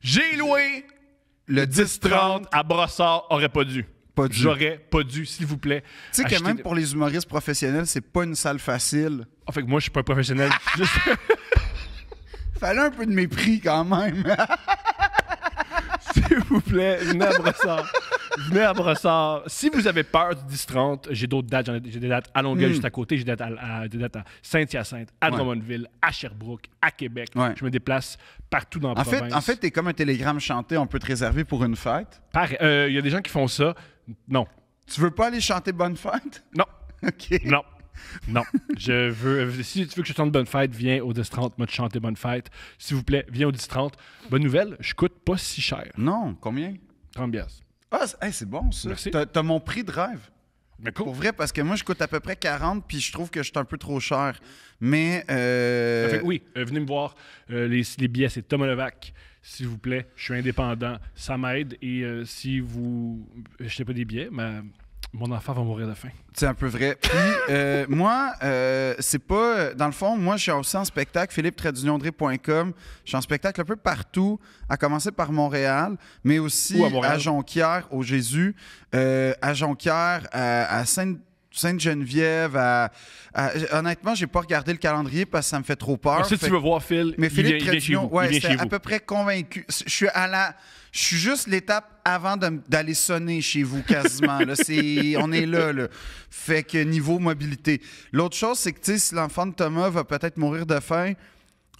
J'ai loué le 10-30 à Brossard, aurait pas dû. J'aurais pas dû, s'il vous plaît. Tu sais que même pour les humoristes professionnels, c'est pas une salle facile. En ah, fait, moi, je suis pas un professionnel. Il Fallait un peu de mépris quand même. s'il vous plaît, venez à Brossard. Venez à Brossard. Si vous avez peur du 10-30, j'ai d'autres dates. J'ai des dates à Longueuil, hmm. juste à côté. J'ai des dates à, à- Saint-Hyacinthe, à Drummondville, à Sherbrooke, à Québec. Je me déplace partout dans la en Fait, en fait, t'es comme un télégramme chanté, on peut te réserver pour une fête. Il euh, y a des gens qui font ça. Non. Tu veux pas aller chanter Bonne fête? Non. OK. Non. Non. je veux. Si tu veux que je chante Bonne Fête, viens au 10-30, moi, chanter Bonne Fête. S'il vous plaît, viens au 10-30. Bonne nouvelle, je coûte pas si cher. Non. Combien? 30 bias. Ah, c'est bon, ça. Merci. T'as mon prix de rêve. Pour vrai, parce que moi, je coûte à peu près 40, puis je trouve que je suis un peu trop cher. Mais. Euh, oui, euh, venez me voir. Euh, les, billets, c'est Thomas Levac. S'il vous plaît, je suis indépendant. Ça m'aide. Et si vous. Je sais pas des billets, mais mon enfant va mourir de faim. C'est un peu vrai. Puis, euh, moi, euh, c'est pas. Dans le fond, moi, je suis aussi en spectacle, philippe Traduniondre.com. Je suis en spectacle un peu partout, à commencer par Montréal, mais aussi à, Jonquière, au Jésus, euh, à Jonquière, à, Sainte- geneviève À, honnêtement, j'ai pas regardé le calendrier parce que ça me fait trop peur. Si tu veux voir Phil, mais Philippe vient- à peu près convaincu. Je suis à la, je suis juste l'étape avant d'aller sonner chez vous quasiment. là, on est là, Fait que niveau mobilité. L'autre chose, c'est que si l'enfant de Thomas va peut-être mourir de faim,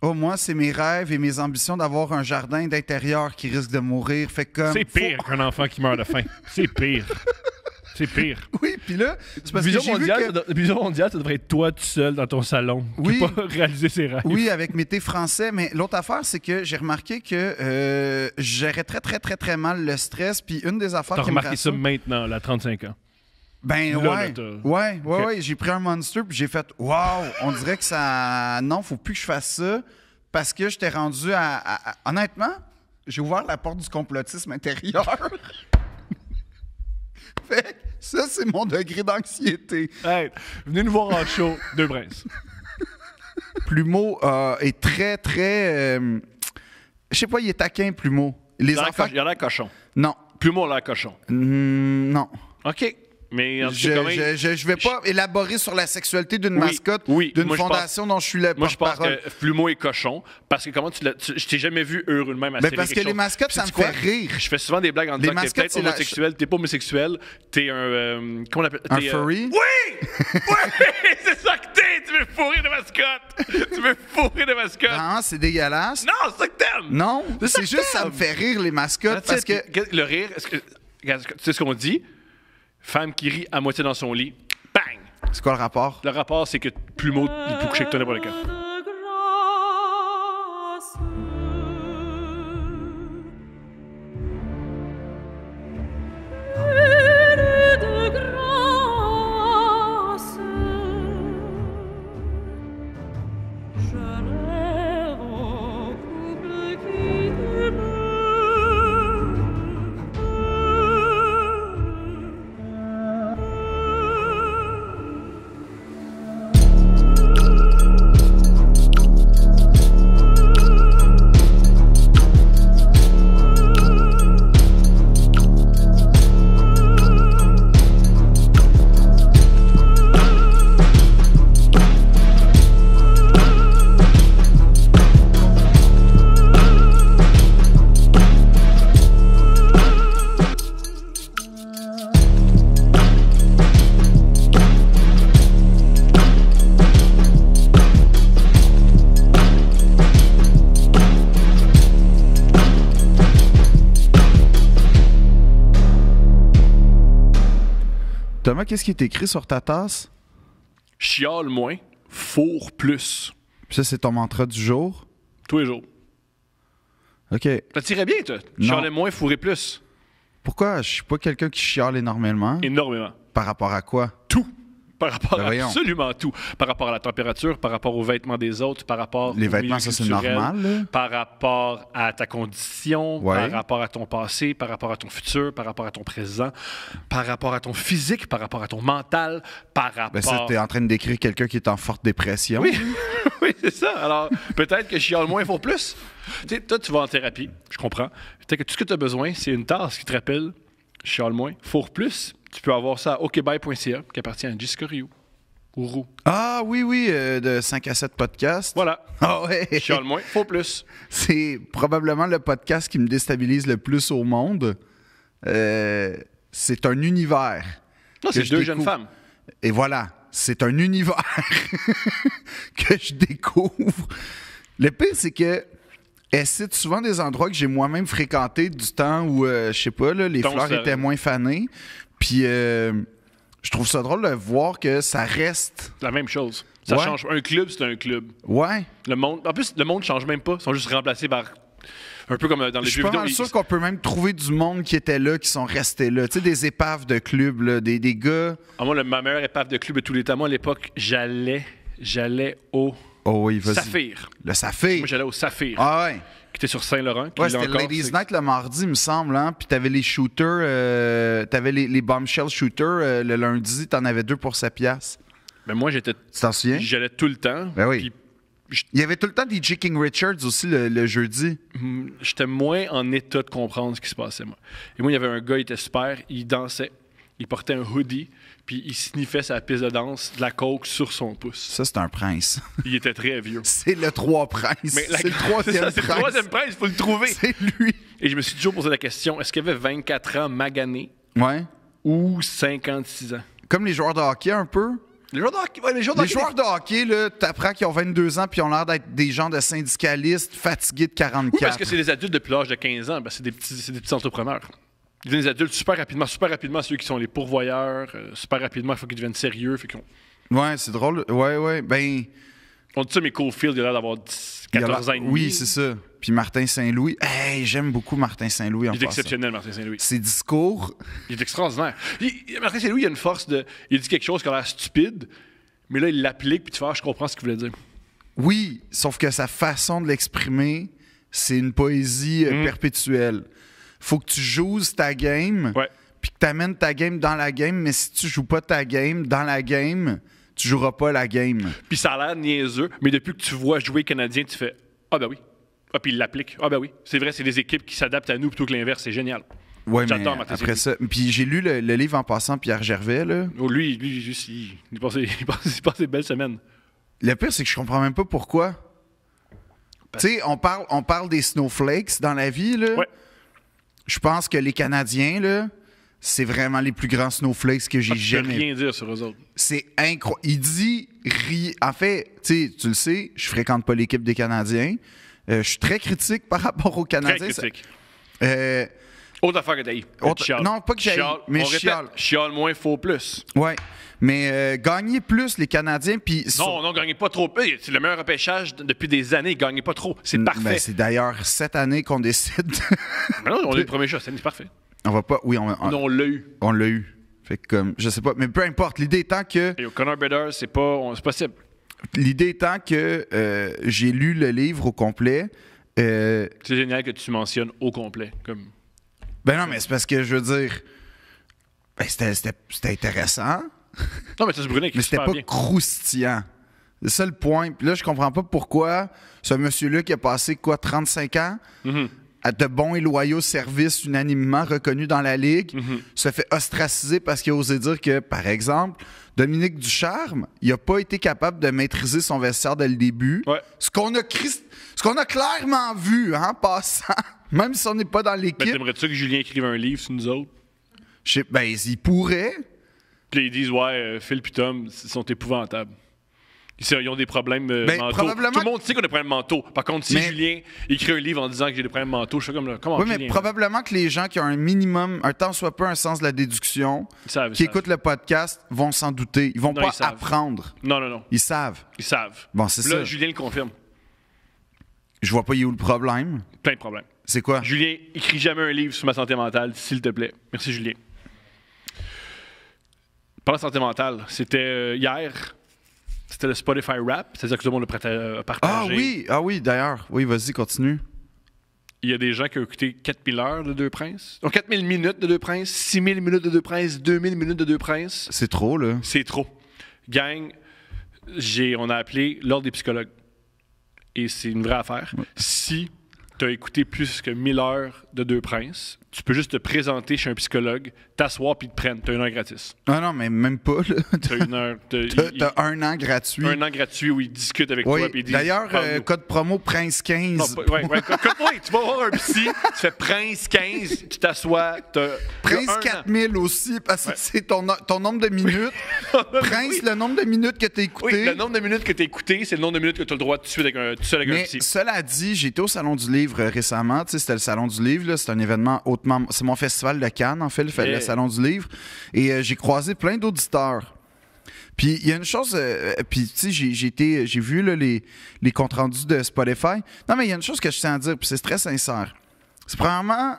au moins c'est mes rêves et mes ambitions d'avoir un jardin d'intérieur qui risque de mourir. Fait comme. C'est pire qu'un enfant qui meurt de faim. C'est pire. C'est pire. oui, puis là, c'est parce vision que mondiale, Ça vision mondiale, ça devrait être toi tout seul dans ton salon. Oui. pas réaliser ses rêves. Oui, avec mes thés français. Mais l'autre affaire, c'est que j'ai remarqué que euh, très, très, très, très mal le stress. Puis une des affaires T'as qui remarqué ça maintenant, là, 35 ans. Ben ouais. ouais, ouais, J'ai pris un monster puis j'ai fait Waouh, on dirait que ça. Non, faut plus que je fasse ça parce que j'étais rendu à... Honnêtement, j'ai ouvert la porte du complotisme intérieur. ça, c'est mon degré d'anxiété. venez nous voir en show, Deux Plumeau euh, est très, très. Euh, je sais pas, il est taquin, Plumeau. il, y a l'air cochon. Non. Plumeau a l'air cochon. Hmm, non. OK. Mais je, je, je, vais pas élaborer sur la sexualité d'une mascotte, d'une fondation dont je suis le Moi, je pense que Flumeau est cochon, parce que comment tu l'as. Je t'ai jamais vu heureux de même à Mais parce que les mascottes, ça me fait rire. Je fais souvent des blagues en disant que peut-être homosexuel, t'es pas homosexuel, t'es un. Euh, comment on appelle Un euh, furry Oui Oui C'est ça que t'es Tu veux fourrer des mascottes Tu veux fourrer des mascottes Non, c'est dégueulasse. Non, c'est ça que t'aimes Non, c'est juste ça me fait rire, les mascottes, Le rire, tu sais ce qu'on dit Femme qui rit à moitié dans son lit. Bang! C'est quoi le rapport? Le rapport, c'est que plus il plus tu que toi le qu'est-ce qui est écrit sur ta tasse? Chiale moins, fourre plus. Puis ça, c'est ton mantra du jour? Tous les jours. OK. Ça tirait bien, toi. Chiale moins, fourrer plus. Pourquoi? Je suis pas quelqu'un qui chiale énormément. Énormément. Par rapport à quoi? Tout par rapport à ben, absolument tout. Par rapport à la température, par rapport aux vêtements des autres, par rapport. Les vêtements, ça, c'est normal. Par rapport à ta condition, par rapport à ton passé, par rapport à ton futur, par rapport à ton présent, par rapport à ton physique, par rapport à ton mental, par ben, rapport. Ben ça, es en train de décrire quelqu'un qui est en forte dépression. Oui, oui c'est ça. Alors, peut-être que le moins faut plus. sais, toi, tu vas en thérapie, je comprends. Peut-être que tout ce que tu as besoin, c'est une tasse qui te rappelle chial moins, fourre plus tu peux avoir ça à okbye.ca qui appartient à Jessica Ah oui, oui, euh, de 5 à 7 podcasts. Voilà. Ah moins, faut plus. C'est probablement le podcast qui me déstabilise le plus au monde. Euh, c'est un univers. c'est deux jeunes femmes. Et voilà, c'est un univers que je découvre. Le pire, c'est que elle cite souvent des endroits que j'ai moi-même fréquentés du temps où, euh, je sais pas, les fleurs étaient moins fanées. Puis euh, je trouve ça drôle de voir que ça reste. La même chose. Ça change. Un club, c'est un club. Ouais. Le monde, en plus, le monde change même pas. Ils sont juste remplacés par. Un peu comme euh, dans les Je suis pas sûr qu'on peut même trouver du monde qui était là, qui sont restés là. Tu sais, des épaves de club, des, des gars. Ah, moi, le- ma meilleure épave de club de tous les temps, moi, à l'époque, j'allais, j'allais au Oh Saphir. Le Saphir. Moi, j'allais au Saphir. Ah ouais. Qui était sur Saint-Laurent. Ouais, c'était Ladies Night le mardi, me semble. Hein? Puis t'avais les shooters, euh, tu avais les, bombshell shooters euh, le lundi, t'en avais deux pour sa pièce. Mais moi, j'étais. Tu t'en souviens? J'allais tout le temps. Ben oui. il y avait tout le temps DJ King Richards aussi le, le jeudi. Hmm, j'étais moins en état de comprendre ce qui se passait, moi. Et moi, il y avait un gars, il était super, il dansait, il portait un hoodie, puis il sniffait sa piste de danse de la coke sur son pouce. Ça, c'est un prince. Il était très vieux. c'est le trois prince. C'est le troisième prince. C'est le troisième prince, il faut le trouver. C'est lui. Et je me suis toujours posé la question, est-ce qu'il avait 24 ans magané ou 56 ans? Comme les joueurs de hockey un peu. Les joueurs de hockey, les joueurs de joueurs de hockey là, t'apprends qu'ils ont 22 ans puis ils ont l'air d'être des gens de syndicalistes fatigués de 44. parce que c'est des adultes depuis l'âge de 15 ans. c'est des des petits entrepreneurs deviennent des adultes super rapidement, super rapidement, ceux qui sont les pourvoyeurs, euh, super rapidement, il faut qu'ils deviennent sérieux. Fait ouais, c'est drôle. Ouais, ouais. Ben. On dit ça, mais Cofield, il a l'air d'avoir 14 ans Oui, c'est ça. Puis Martin Saint-Louis. Hey, j'aime beaucoup Martin Saint-Louis. Il est exceptionnel, Martin Saint-Louis. Ses discours. Il est extraordinaire. Martin Saint-Louis, il a une force de. Il dit quelque chose qui a l'air stupide, mais là, il l'applique, puis tu vois je comprends ce qu'il voulait dire. Oui, sauf que sa façon de l'exprimer, c'est une poésie euh, mm. perpétuelle faut que tu joues ta game. Puis que tu ta game dans la game, mais si tu joues pas ta game dans la game, tu joueras pas la game. Puis ça a l'air niaiseux, mais depuis que tu vois jouer Canadien, tu fais Ah ben oui. Ah, puis il l'applique. Ah ben oui. C'est vrai, c'est des équipes qui s'adaptent à nous plutôt que l'inverse. C'est génial. Ouais, mais Puis j'ai lu le, livre en passant Pierre Gervais, Oh, lui, lui, juste, il, il, passait, il, belles il Le pire, c'est que je comprends même pas pourquoi. Ben tu sais, on parle, on parle des snowflakes dans la vie, là je pense que les Canadiens, là, c'est vraiment les plus grands snowflakes que j'ai jamais. rien dire sur C'est incroyable. Il dit rien. En fait, tu le sais, je fréquente pas l'équipe des Canadiens. Euh, je suis très critique par rapport aux Canadiens. Très critique. euh, autre affaire que t'as Autre... Non, pas que j'ai mais chiale. Chiale moins, faut plus. Ouais. Mais euh, gagner plus les Canadiens. puis... Non, non, gagnez pas trop. C'est le meilleur repêchage depuis des années. Gagnez pas trop. C'est ben, parfait. c'est d'ailleurs cette année qu'on décide. Ben non, on a eu le premier choix. C'est parfait. On va pas. Oui, on, non, on l'a eu. On l'a eu. Fait que, comme, je sais pas. Mais peu importe. L'idée étant que. Et au Connor Bader, c'est pas possible. L'idée étant que euh, j'ai lu le livre au complet. Euh, c'est génial que tu mentionnes au complet. Comme. Ben non, mais c'est parce que je veux dire. Ben c'était intéressant. Non, mais c'est Brunet qui Mais c'était pas croustillant. C'est ça le point. Puis là, je comprends pas pourquoi ce monsieur-là qui a passé quoi, 35 ans mhm. à de bons et loyaux services unanimement reconnus dans la Ligue, mhm. se fait ostraciser parce qu'il a osé dire que, par exemple, Dominique Ducharme, il a pas été capable de maîtriser son vestiaire dès le début. Ce qu'on a, ce qu'on a, clairement vu, en hein, passant. Même si on n'est pas dans l'équipe. Mais t'aimerais-tu que Julien écrive un livre sur nous autres? je ben, il pourrait. Puis ils disent, ouais, euh, Phil et Tom, sont épouvantables. Ils ont des problèmes euh, ben, mentaux. Tout le monde sait qu'on a des problèmes mentaux. Par contre, si Julien écrit un livre en disant que j'ai des problèmes mentaux, je suis comme Comment Oui, mais probablement que les gens qui ont un minimum, un tant soit peu un sens de la déduction, qui écoutent le podcast, vont s'en douter. Ils vont pas apprendre. Non, non, non. Ils savent. Ils savent. Bon, c'est ça. Là, Julien le confirme. Je vois pas y a où le problème. Plein de problèmes. C'est quoi? Julien, écris jamais un livre sur ma santé mentale, s'il te plaît. Merci, Julien. la santé mentale, c'était euh, hier. C'était le Spotify Rap, c'est-à-dire que tout le monde le euh, partagé. Ah oui, ah oui, d'ailleurs. Oui, vas-y, continue. Il y a des gens qui ont écouté 4000 heures de Deux Princes. Donc, 4000 minutes de Deux Princes, 6000 minutes de Deux Princes, 2000 minutes de Deux Princes. C'est trop, là. C'est trop. Gang, on a appelé l'Ordre des psychologues. Et c'est une vraie affaire. Si tu as écouté plus que 1000 heures de Deux Princes tu peux juste te présenter chez un psychologue, t'asseoir puis te prennent. T'as une heure gratis. Non non, mais même pas. T'as une heure. T'as un an gratuit. Un an gratuit où il discute avec toi. D'ailleurs, euh, code promo Prince15. ouais, tu vas voir un psy, tu fais Prince15, tu t'assois. Prince 4000 aussi, parce que c'est ton, nombre de minutes. Prince, le nombre de minutes que t'as écouté. le nombre de minutes que t'as écouté, c'est le nombre de minutes que tu as le droit de tuer avec un, seul avec un psy. Cela dit, j'étais au Salon du Livre euh, récemment. C'était le Salon du Livre, c'est un événement haute c'est mon festival de Cannes, en fait, le, Salon du Livre. Et euh, j'ai croisé plein d'auditeurs. Puis il y a une chose, euh, euh, puis tu sais, j'ai, j'ai vu les, les comptes rendus de Spotify. Non, mais il y a une chose que je tiens à dire, puis c'est très sincère. C'est premièrement,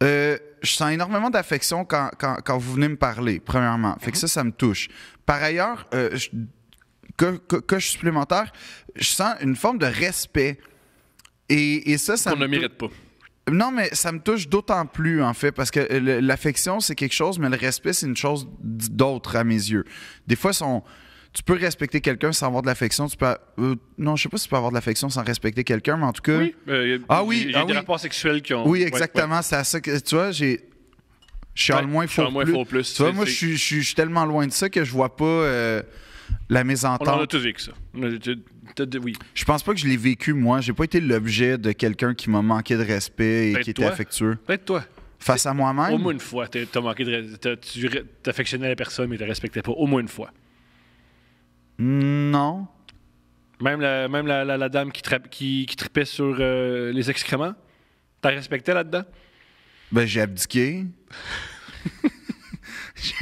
je sens énormément d'affection quand, quand, quand, vous venez me parler, premièrement. Fait que mhm. ça, ça me touche. Par ailleurs, euh, que, je suis supplémentaire, je sens une forme de respect. Et, et ça, ça. On ne mérite pas. Non, mais ça me touche d'autant plus, en fait, parce que euh, l'affection, c'est quelque chose, mais le respect, c'est une chose d'autre à mes yeux. Des fois, tu peux respecter quelqu'un sans avoir de l'affection. Tu peux, euh, non, je sais pas si tu peux avoir de l'affection sans respecter quelqu'un, mais en tout cas. Oui, ben, ah oui. Il y a ah des rapports sexuels qui ont. Oui, exactement. C'est à ça que. Tu vois, j'ai. Je suis moins faux plus. plus. Tu vois, moi, je suis tellement loin de ça que je vois pas mise euh, la mésentente. On en a tous vécu ça oui. Je pense pas que je l'ai vécu, moi. J'ai pas été l'objet de quelqu'un qui m'a manqué de respect et qui était affectueux. Peut-être toi. Face à moi-même. Au moins une fois, t'as manqué de, tu la personne, mais tu respecté pas. Au moins une fois. Non. Même la, même la, dame qui, tripait sur euh, les excréments, t'as respecté là-dedans? Ben, j'ai abdiqué.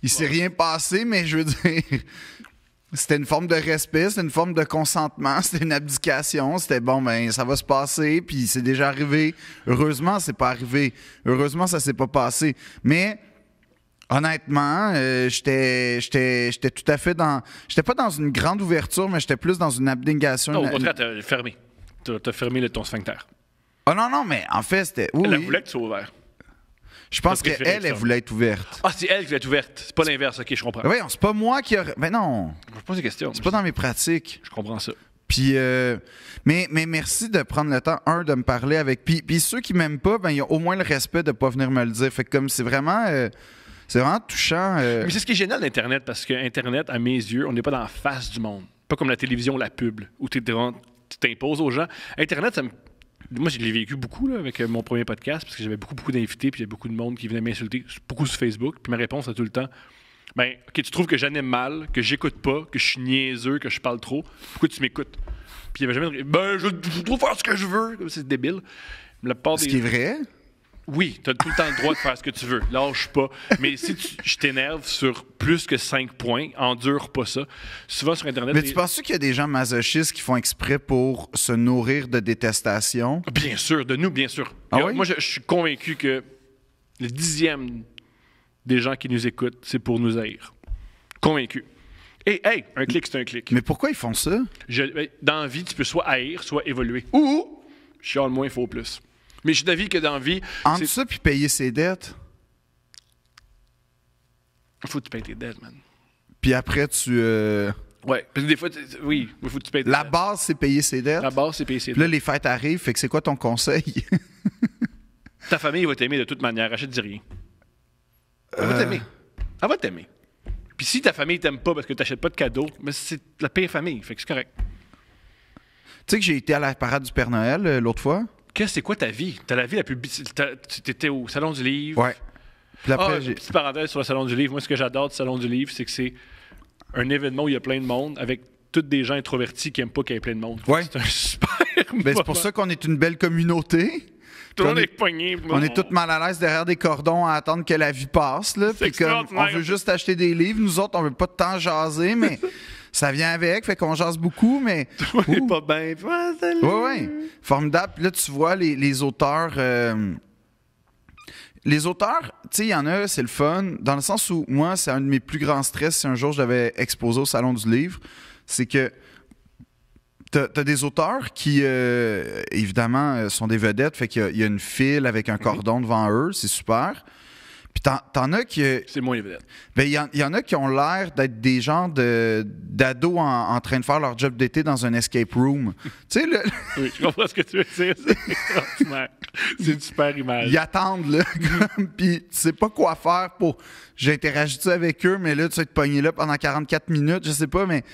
Il s'est rien passé, mais je veux dire, c'était une forme de respect, c'était une forme de consentement, c'était une abdication, c'était bon, ben ça va se passer, puis c'est déjà arrivé. Heureusement, c'est pas arrivé. Heureusement, ça s'est pas passé. Mais honnêtement, euh, j'étais, tout à fait dans. J'étais pas dans une grande ouverture, mais j'étais plus dans une abdication. Non, au contraire, t'as fermé. T'as, fermé le ton sphincter. Oh non, non, mais en fait, c'était. Oui, Elle voulait que tu sois ouvert. Je pense qu'elle, elle, voulait être ouverte. Ah, c'est elle qui voulait être ouverte. C'est pas l'inverse, ok, je comprends. Oui, c'est pas moi qui a. Mais non. Je pose des questions. C'est pas dans mes pratiques. Je comprends ça. Puis, euh, mais, mais merci de prendre le temps, un, de me parler avec. Puis, ceux qui m'aiment pas, ben, ils ont au moins le respect de pas venir me le dire. Fait que comme c'est vraiment. Euh, c'est vraiment touchant. Euh. Mais c'est ce qui est génial d'Internet, parce que Internet, à mes yeux, on n'est pas dans la face du monde. Pas comme la télévision, la pub, où tu t'imposes aux gens. Internet, ça me moi, je l'ai vécu beaucoup avec euh, mon premier podcast parce que j'avais beaucoup, beaucoup d'invités, puis il y avait beaucoup de monde qui venait m'insulter, beaucoup sur Facebook. Puis ma réponse, à tout le temps Ben, OK, tu trouves que j'anime mal, que j'écoute pas, que je suis niaiseux, que je parle trop. Pourquoi tu m'écoutes Puis il n'y avait jamais de... Ben, je, je trouve faire ce que je veux. C'est débile. La Ce qui est vrai oui, tu as tout le temps le droit de faire ce que tu veux. Lâche pas. Mais si tu, je t'énerve sur plus que 5 points, endure pas ça. tu vas sur Internet. Mais tu penses qu'il y a des gens masochistes qui font exprès pour se nourrir de détestation? Bien sûr, de nous, bien sûr. Ah moi, je, suis convaincu que le dixième des gens qui nous écoutent, c'est pour nous haïr. Convaincu. Et hey, un clic, c'est un clic. Mais pourquoi ils font ça? Ben, dans la vie, tu peux soit haïr, soit évoluer. Ou, je le moins, faut plus. Mais je suis d'avis que dans la vie. Entre ça puis payer ses dettes. Il Faut que tu payes tes dettes, man. Puis après, tu. Euh... Ouais, parce des fois, oui, il faut que tu payes tes La base, c'est payer ses dettes. La base, c'est payer ses dettes. Puis là, les fêtes arrivent, fait que c'est quoi ton conseil? Ta famille va t'aimer de toute manière, achète-dis rien. Elle va euh. t'aimer. Elle va t'aimer. Puis si ta famille t'aime pas parce que tu t'achètes pas de cadeaux, mais c'est la pire famille, fait que c'est correct. tu sais que j'ai été à la parade du Père Noël euh, l'autre fois? quest c'est quoi ta vie? T'as la vie la plus. Tu étais au Salon du Livre. Ouais. Puis ah, petite parenthèse sur le Salon du Livre. Moi, ce que j'adore du Salon du Livre, c'est que c'est un événement où il y a plein de monde avec toutes des gens introvertis qui n'aiment pas qu'il y ait plein de monde. Ouais. C'est un super. Ben, c'est pour ça qu'on est une belle communauté. on, est, on est tous mal à l'aise derrière des cordons à attendre que la vie passe. Là, puis comme on veut juste acheter des livres. Nous autres, on veut pas de temps jaser, mais ça vient avec, fait qu'on jase beaucoup, mais. Toi, pas bien. Oui, oui. Formidable. Puis là, tu vois les, auteurs. Euh, les auteurs, tu sais, il y en a, c'est le fun, dans le sens où moi, c'est un de mes plus grands stress si un jour je exposé au Salon du Livre, c'est que T'as as des auteurs qui, euh, évidemment, euh, sont des vedettes, fait qu'il y, a une file avec un mhm. cordon devant eux, c'est super. Puis t'en, as qui. Euh, c'est moins évident. Ben, il y, en a qui ont l'air d'être des genres de, d'ados en, train de faire leur job d'été dans un escape room. tu sais, le... Oui, je comprends ce que tu veux dire. C'est une super image. Ils attendent, là. Mm. puis tu sais pas quoi faire pour. J'interagis-tu avec eux, mais là, tu vas te pogné là pendant 44 minutes, je sais pas, mais.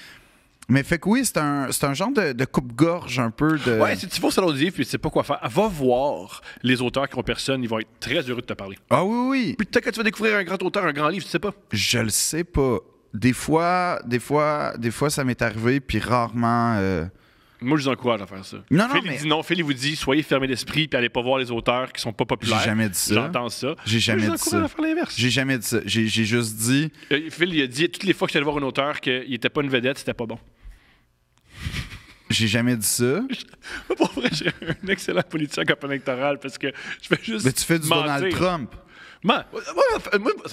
Mais fait que oui, c'est un, c'est un genre de, coupe-gorge un peu de. Ouais, si tu vas au salon livre puis tu sais pas quoi faire, va voir les auteurs qui ont personne, ils vont être très heureux de te parler. Ah oui, oui. Puis peut-être que tu vas découvrir un grand auteur, un grand livre, tu sais pas. Je le sais pas. Des fois, des fois, des fois, ça m'est arrivé, puis rarement. Euh, Moi, je vous encourage à faire ça. Non, non, dit non. Phil, il vous dit soyez fermé d'esprit puis allez pas voir les auteurs qui sont pas populaires. J'ai jamais dit ça. J'entends ça. J'ai jamais je dit faire l'inverse. J'ai jamais dit ça. J'ai juste dit. Euh, Phil, il a dit toutes les fois que j'allais voir un auteur qu'il était pas une vedette, c'était pas bon. J'ai jamais dit ça. Je, pour vrai, j'ai un excellent politicien campagne électorale parce que je fais juste. Mais tu fais du Donald Trump. Moi,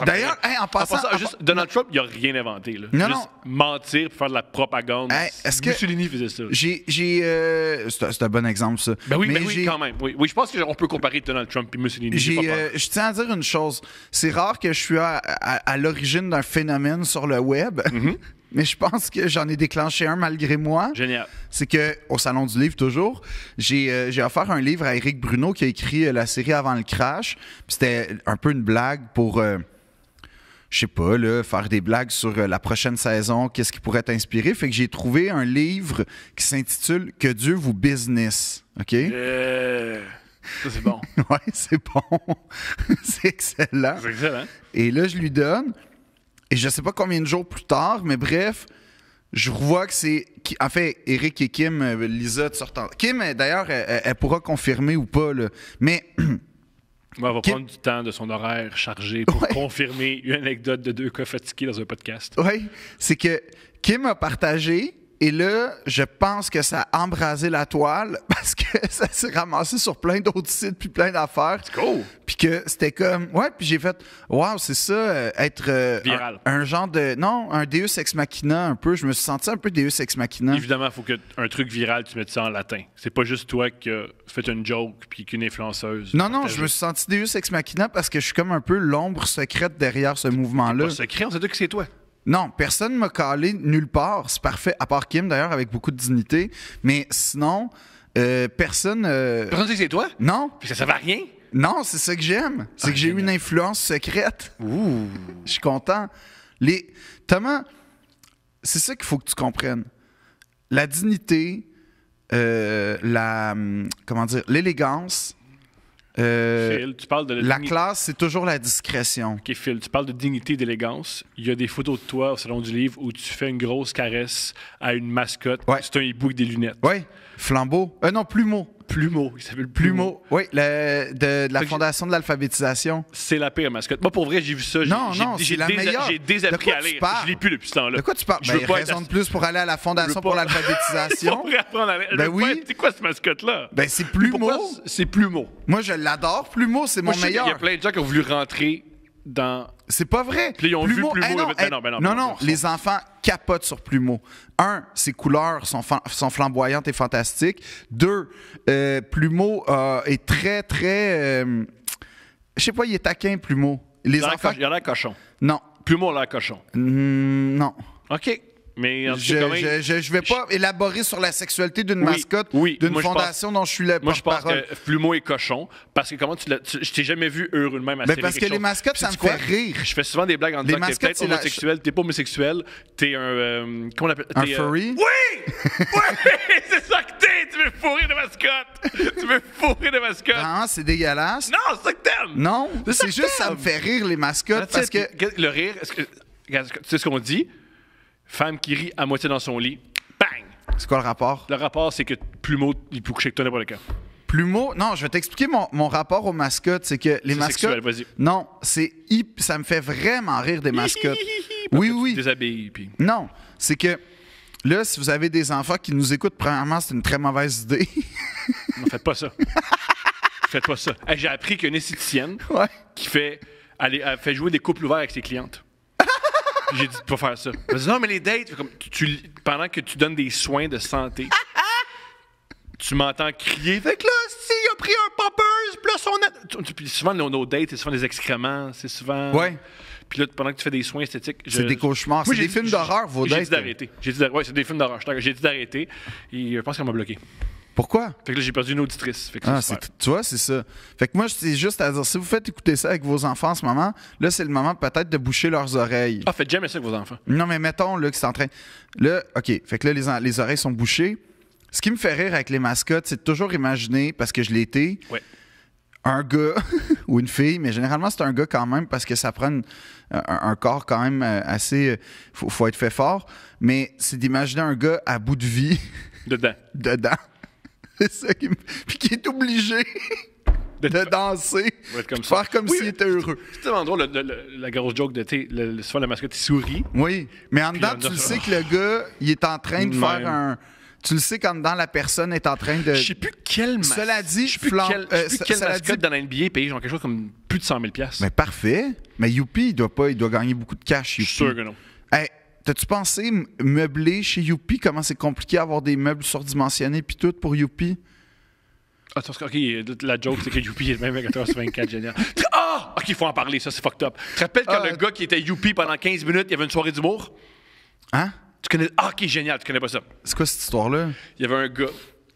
D'ailleurs, en passant. Donald Trump, il n'a rien inventé. Là. Non, juste mentir pour faire de la propagande. est-ce Mussolini faisait ça. J'ai, euh, c'est, un bon exemple, ça. Ben oui, mais ben oui quand même. Oui, je pense qu'on peut comparer Donald Trump et Mussolini. Euh, je tiens à dire une chose. C'est rare que je suis à, l'origine d'un phénomène sur le web. Mm-hmm. mais je pense que j'en ai déclenché un malgré moi. Génial. C'est que au salon du livre toujours, j'ai euh, offert un livre à Eric Bruno qui a écrit euh, la série avant le crash. C'était un peu une blague pour je euh, je sais pas, faire des blagues sur la prochaine saison, qu'est-ce qui pourrait t'inspirer. Fait que j'ai trouvé un livre qui s'intitule Que Dieu vous business. OK? Ça, c'est bon. ouais, c'est bon. c'est excellent. C'est excellent. Et là, je lui donne. Et je sais pas combien de jours plus tard, mais bref, je vois que c'est. En fait, Eric et Kim, euh, Lisa de sortant. Kim, euh, d'ailleurs, elle, pourra confirmer ou pas, mais. va prendre du temps de son horaire chargé pour confirmer une anecdote de deux cas fatigués dans un podcast. Oui, c'est que Kim a partagé et là, je pense que ça a embrasé la toile parce que ça s'est ramassé sur plein d'autres sites puis plein d'affaires. C'est Cool. Puis que c'était comme ouais, puis j'ai fait waouh, c'est ça euh, être euh, viral. Un, genre de non, un Deus ex machina un peu, je me suis senti un peu Deus ex machina. Évidemment, il faut que un truc viral tu mettes ça en latin. C'est pas juste toi qui fait une joke puis qu'une influenceuse. Non non, je me suis senti Deus ex machina parce que je suis comme un peu l'ombre secrète derrière ce mouvement là. Pas secret, on sait que c'est toi. Non, personne ne m'a calé nulle part. C'est parfait, à part Kim d'ailleurs, avec beaucoup de dignité. Mais sinon, euh, personne. Euh, personne que c'est toi? Non. Puis ça ne va rien? Non, c'est ça que j'aime. C'est que ah, j'ai eu une influence secrète. Ouh. Je suis content. Les... Thomas, c'est ça qu'il faut que tu comprennes. La dignité, euh, la. Hum, comment dire? L'élégance, euh, Phil, tu parles de la, classe, c'est toujours la discrétion. OK, Phil, tu parles de dignité d'élégance. Il y a des photos de toi au salon du livre où tu fais une grosse caresse à une mascotte. C'est un hibou avec des lunettes. Oui, flambeau. Euh, non, plumeau. Plumeau, Il s'appelle Plumeau. Oui, de, la Fondation de l'alphabétisation. C'est la pire mascotte. Moi, pour vrai, j'ai vu ça. Non, non, c'est la meilleure. J'ai désappris à lire. Je l'ai plus depuis ce temps-là. De quoi tu parles? Je ben, pas raison de plus pour aller à la Fondation pour à l'alphabétisation. ben oui. C'est quoi cette mascotte-là? Ben c'est Plumeau. C'est Plumeau. Moi, je l'adore. Plumeau, c'est mon meilleur. Il y a plein de gens qui ont voulu rentrer c'est pas vrai. non, non, ben les enfants capotent sur Plumeau. Un, ses couleurs sont, sont flamboyantes et fantastiques. Deux, euh, Plumeau euh, est très, très. Euh, je sais pas, il est taquin, Plumeau. Les il, enfants... a l'air cochon. Non. Plumeau a l'air cochon. non. OK. Mais je, je, je, vais pas élaborer sur la sexualité d'une mascotte, d'une fondation dont je suis le porte-parole Moi, je pense que Flumo est cochon, parce que comment tu l'as. Je t'ai jamais vu heureux de même à Mais parce que les mascottes, ça me fait rire. Je fais souvent des blagues en disant que t'es peut-être homosexuel, la... t'es pas homosexuel, t'es un. Euh, comment on appelle Un euh, furry Oui Oui C'est ça que t'es Tu veux fourrer des mascottes Tu veux fourrer des mascottes Non, c'est dégueulasse. Non, c'est ça que Non, c'est juste ça me fait rire, les mascottes, parce que. Le rire, tu sais ce qu'on dit Femme qui rit à moitié dans son lit. Bang! C'est quoi le rapport? Le rapport, c'est que Plumeau, il peut coucher avec toi le Plus Plumeau, non, je vais t'expliquer mon, rapport aux mascottes. C'est que les mascottes. non, c'est ça me fait vraiment rire des mascottes. oui, oui. Des puis... Non, c'est que là, si vous avez des enfants qui nous écoutent, premièrement, c'est une très mauvaise idée. non, faites pas ça. faites pas ça. J'ai appris qu'une y a qui fait, qui fait jouer des couples ouverts avec ses clientes. J'ai dit de pas faire ça. non, mais les dates, pendant que tu donnes des soins de santé, tu m'entends crier. Fait que là, si, il a pris un poppers, plus là, son. a- Puis souvent, nos, dates, c'est souvent des excréments, c'est souvent. Ouais. Puis là, pendant que tu fais des soins esthétiques. C'est des cauchemars. C'est des films d'horreur, vos dates. J'ai dit d'arrêter. Ouais, c'est des films d'horreur. J'ai dit d'arrêter. Et euh, je pense qu'elle m'a bloqué. Pourquoi? Fait que là, j'ai perdu une auditrice. Ah, tu vois, c'est ça. Fait que moi, c'est juste à dire, si vous faites écouter ça avec vos enfants en ce moment, là, c'est le moment peut-être de boucher leurs oreilles. Ah, faites jamais ça avec vos enfants. Non, mais mettons, là, que c'est en train. Là, OK. Fait que là, les, oreilles sont bouchées. Ce qui me fait rire avec les mascottes, c'est de toujours imaginer, parce que je l'ai été, un gars ou une fille, mais généralement, c'est un gars quand même, parce que ça prend un, corps quand même euh, assez. Euh, faut, faut être fait fort. Mais c'est d'imaginer un gars à bout de vie. Dedans. Dedans. C'est ça qui Puis qui est obligé de danser, faire comme s'il était heureux. C'est tellement drôle, le, la grosse joke de, tu souvent la mascotte, il sourit. Oui, mais en dedans, tu le sais que le gars, il est en train de faire un... Tu le sais qu'en dedans, la personne est en train de... Je sais plus quel mascotte. Cela dit, je sais plus quelle quel, euh, mascotte dit... dans la NBA paye genre quelque chose comme plus de 100 000 Mais parfait. Mais Youpi, il doit pas, il doit gagner beaucoup de cash. Youpi. Je suis sûr que non t'as-tu pensé meubler chez Youpi? Comment c'est compliqué d'avoir des meubles surdimensionnés puis tout pour Youpi? Ah, parce que, OK, la joke, c'est que Youpi est le même 24 24, génial. Ah! OK, il faut en parler, ça, c'est fucked up. Tu te rappelles quand ah, le gars qui était Youpi pendant 15 minutes, il y avait une soirée d'humour? Hein? Tu connais. Ah, est génial, tu connais pas ça. C'est quoi cette histoire-là? Il y avait un gars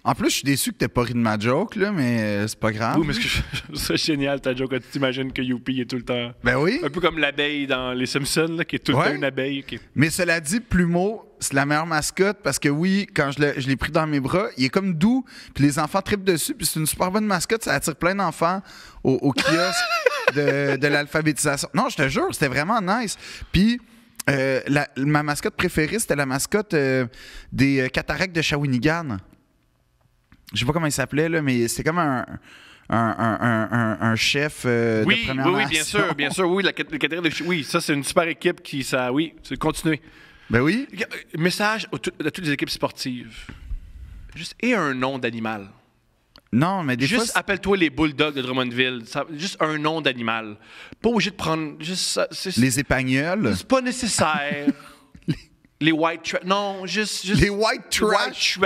en plus, je suis déçu que t'aies pas ri de ma joke, là, mais euh, c'est pas grave. Oui, mais c'est génial ta joke. Tu t'imagines que Youpi est tout le temps. Ben oui. Un peu comme l'abeille dans Les Simpsons, qui est tout le temps une abeille. Mais cela dit, Plumeau, c'est la meilleure mascotte parce que oui, quand je l'ai pris dans mes bras, il est comme doux, puis les enfants tripent dessus, puis c'est une super bonne mascotte, ça attire plein d'enfants au, kiosque de, l'alphabétisation. Non, je te jure, c'était vraiment nice. Puis euh, ma mascotte préférée, c'était la mascotte euh, des cataractes de Shawinigan je sais pas comment il s'appelait, là, mais c'est comme un. Un, chef euh, de première Oui, oui, bien sûr, bien sûr, oui, la, de, oui, ça c'est une super équipe qui ça, oui, c'est continuer. Ben oui. Euh, message à, toutes les équipes sportives. Juste et un nom d'animal. Non, mais des juste appelle-toi les Bulldogs de Drummondville. Ça, juste un nom d'animal. Pas obligé de prendre juste Les Épagneuls C'est pas nécessaire. Les white trash. Non, juste, Les white trash. de,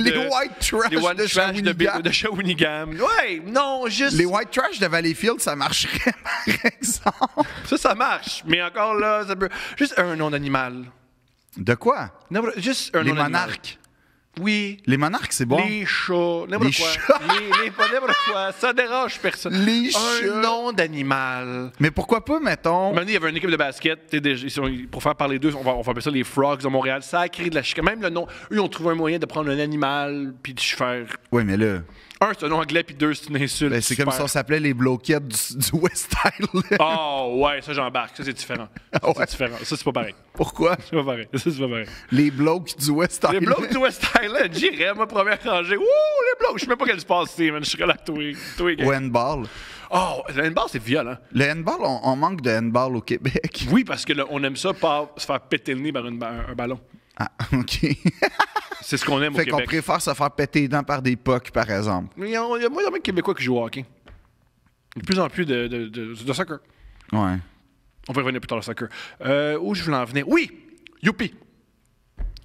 les white trash. de trash Shawinigam. Ouais, non, juste. Les white trash de Valleyfield, ça marcherait, par exemple. Ça, ça marche. Mais encore là, ça peut. Juste un nom d'animal. De quoi? Non, juste un nom d'animal. Les monarques oui. Les monarques, c'est bon. Les chats, Les Chats. Les, les, quoi. Ça dérange personne. Les un chats. nom d'animal. Mais pourquoi pas, mettons. Maintenant, il y avait une équipe de basket. pour faire parler d'eux, on va, on va appeler ça les Frogs de Montréal. Ça a créé de la chicane. Même le nom. Eux, on ont trouvé un moyen de prendre un animal puis de faire. Oui, mais là un, c'est un nom anglais, puis deux, c'est une insulte. Ben, c'est comme si on s'appelait les bloquettes du, West Island. Oh, ouais, ça, j'embarque. Ça, c'est différent. C'est différent. Ça, c'est pas pareil. Pourquoi? C'est pas pareil. Ça, c'est pas pareil. Les blocs du West Island. Les blocs du West Island. J'irais, ma première rangée. Ouh, les blocs. Je sais même pas quel se passe, mais Je serais là, toi. toi Ou handball. Oh, le handball, c'est violent. Le handball, on, manque de handball au Québec. Oui, parce qu'on aime ça, pas se faire péter le nez par une, un, un ballon. Ah, OK. C'est ce qu'on aime fait au Québec. qu'on préfère se faire péter les dents par des pocs, par exemple. il y a, il Québécois qui jouent au hockey. De plus en plus de, de, de, soccer. Ouais. On va revenir plus tard au soccer. Euh, où je voulais en venir? Oui! Youpi!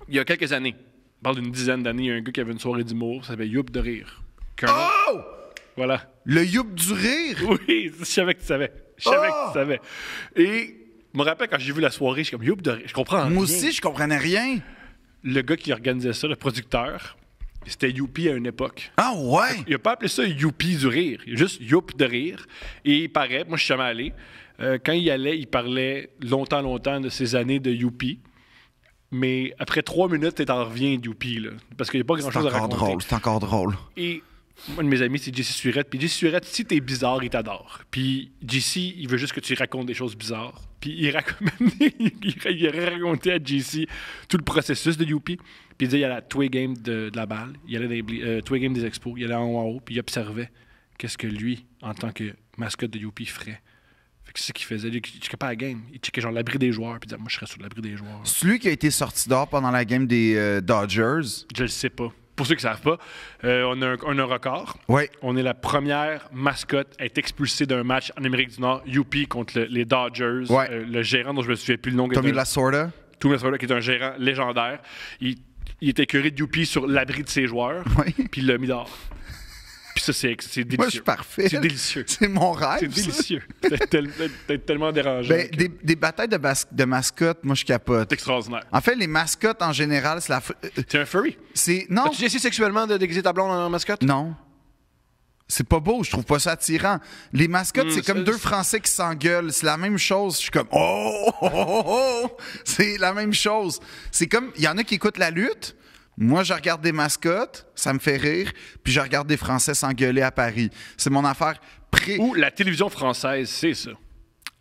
Il y a quelques années, on parle d'une dizaine d'années, il y a un gars qui avait une soirée d'humour, ça s'appelait Youp de rire. Oh! Voilà. Le youp du rire! Oui, je savais que tu savais. Je savais que tu oh! savais. Et je me rappelle quand j'ai vu la soirée, je suis comme Youp de rire. Je comprends. Moi aussi, je comprenais rien le gars qui organisait ça, le producteur, c'était Youpi à une époque. Ah ouais? Il n'a pas appelé ça Youpi du rire. juste Youp de rire. Et il paraît, moi je suis jamais allé, euh, quand il allait, il parlait longtemps, longtemps de ses années de Youpi. Mais après trois minutes, t'en reviens de Youpi. Là, parce qu'il n'y a pas grand-chose à raconter. C'est encore drôle, c'est encore drôle. Et un de mes amis, c'est JC Surette. Puis JC Surette, si t'es bizarre, il t'adore. Puis JC, il veut juste que tu racontes des choses bizarres. Puis il, il racontait à JC tout le processus de Youpi. Puis il disait, il y a la les game de, la balle, il y dans les, euh, game des expos, il allait en haut, puis il observait qu'est-ce que lui, en tant que mascotte de Youpi, ferait. Fait que c'est ce qu'il faisait. Il checkait pas la game. Il checkait genre l'abri des joueurs. Puis il disait, moi, je serais sur l'abri des joueurs. C'est lui qui a été sorti d'or pendant la game des euh, Dodgers. Je le sais pas pour ceux qui ne savent pas, euh, on, a un, record. On est la première mascotte à être expulsée d'un match en Amérique du Nord, UP contre les Dodgers. Euh, le gérant dont je me souviens plus le nom. Tommy Lasorda. Tommy Lasorda, qui est un gérant légendaire. Il, était curé de UP sur l'abri de ses joueurs, puis il l'a mis dehors. Puis ça, c'est délicieux. Moi, je suis parfait. C'est délicieux. C'est mon rêve. C'est délicieux. T'es tellement dérangé. Ben, des, batailles de, de mascottes, moi, je capote. C'est extraordinaire. En fait, les mascottes, en général, c'est la. T'es euh, un furry. C'est. Non. as essayé sexuellement de déguiser ta blonde en mascotte? Non. C'est pas beau, je trouve pas ça attirant. Les mascottes, c'est hmm, comme deux Français qui s'engueulent. C'est la même chose. Je suis comme, oh oh, oh, oh, oh. c'est la même chose. C'est comme, il y en a qui écoutent la lutte, moi, je regarde des mascottes, ça me fait rire, puis je regarde des Français s'engueuler à Paris. C'est mon affaire pré. Ou la télévision française, c'est ça.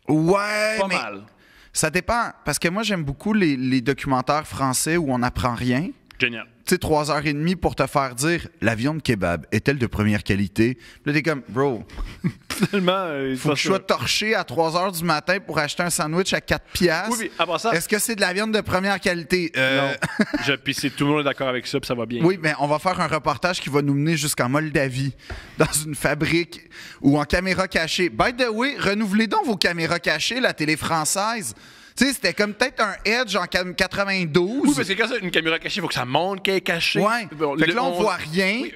Ouais. Pas mal. Ça dépend, parce que moi, j'aime beaucoup les, les documentaires français où on n'apprend rien. Génial tu sais, trois heures et demie pour te faire dire la viande kebab est-elle de première qualité? Là, t'es comme, bro. Finalement, euh, faut que je sois torché à 3 heures du matin pour acheter un sandwich à quatre piastres. Oui, ça. Est-ce que c'est de la viande de première qualité? Euh, non. je, puis c'est tout le monde d'accord avec ça, ça va bien. Oui, mais on va faire un reportage qui va nous mener jusqu'en Moldavie, dans une fabrique ou en caméra cachée. By the way, renouvelez donc vos caméras cachées, la télé française. Tu sais, c'était comme peut-être un Edge en 92. Oui, mais c'est quand c'est une caméra cachée, il faut que ça monte qu'elle est cachée. Ouais. fait que là, on, voit rien. Tu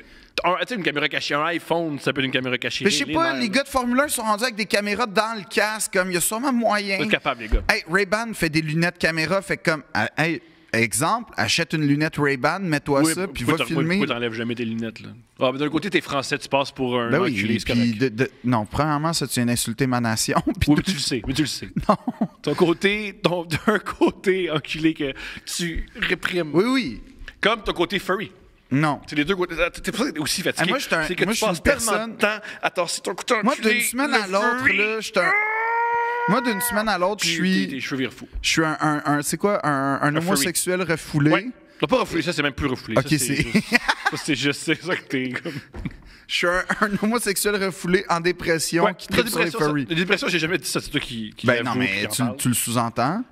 sais, une caméra cachée, un iPhone, ça peut être une caméra cachée. Mais je sais pas, les gars de Formule 1 sont rendus avec des caméras dans le casque, comme il y a sûrement moyen. Vous êtes capable, les gars. Hey, Ray-Ban fait des lunettes caméra, fait comme. Ah, hey, Exemple, achète une lunette Ray-Ban, mets-toi ça, puis va filmer. Pourquoi t'enlèves jamais tes lunettes, là? Ah, d'un côté, t'es français, tu passes pour un ben enculé, Non, premièrement, ça, tu viens d'insulter ma nation. oui, mais tu le sais, mais tu le sais. Non. Ton côté, ton, d'un côté enculé que tu réprimes. Oui, oui. Comme ton côté furry. Non. C'est les deux côtés. T'es pas aussi fatigué. moi, je suis un, que moi, tu passes personne... tellement de temps à torser ton couteau enculé. Moi, d'une semaine à l'autre, là, je suis un... Moi, d'une semaine à l'autre, je suis. Je suis un. c'est quoi Un, homosexuel refoulé. Ouais. t'as pas refoulé, ça, c'est même plus refoulé. Ok, c'est. C'est juste ça que t'es comme. Je suis un, homosexuel refoulé en dépression ouais, qui traite sur les furries. La dépression, j'ai jamais dit ça, c'est toi qui. qui ben non, mais tu, le sous-entends.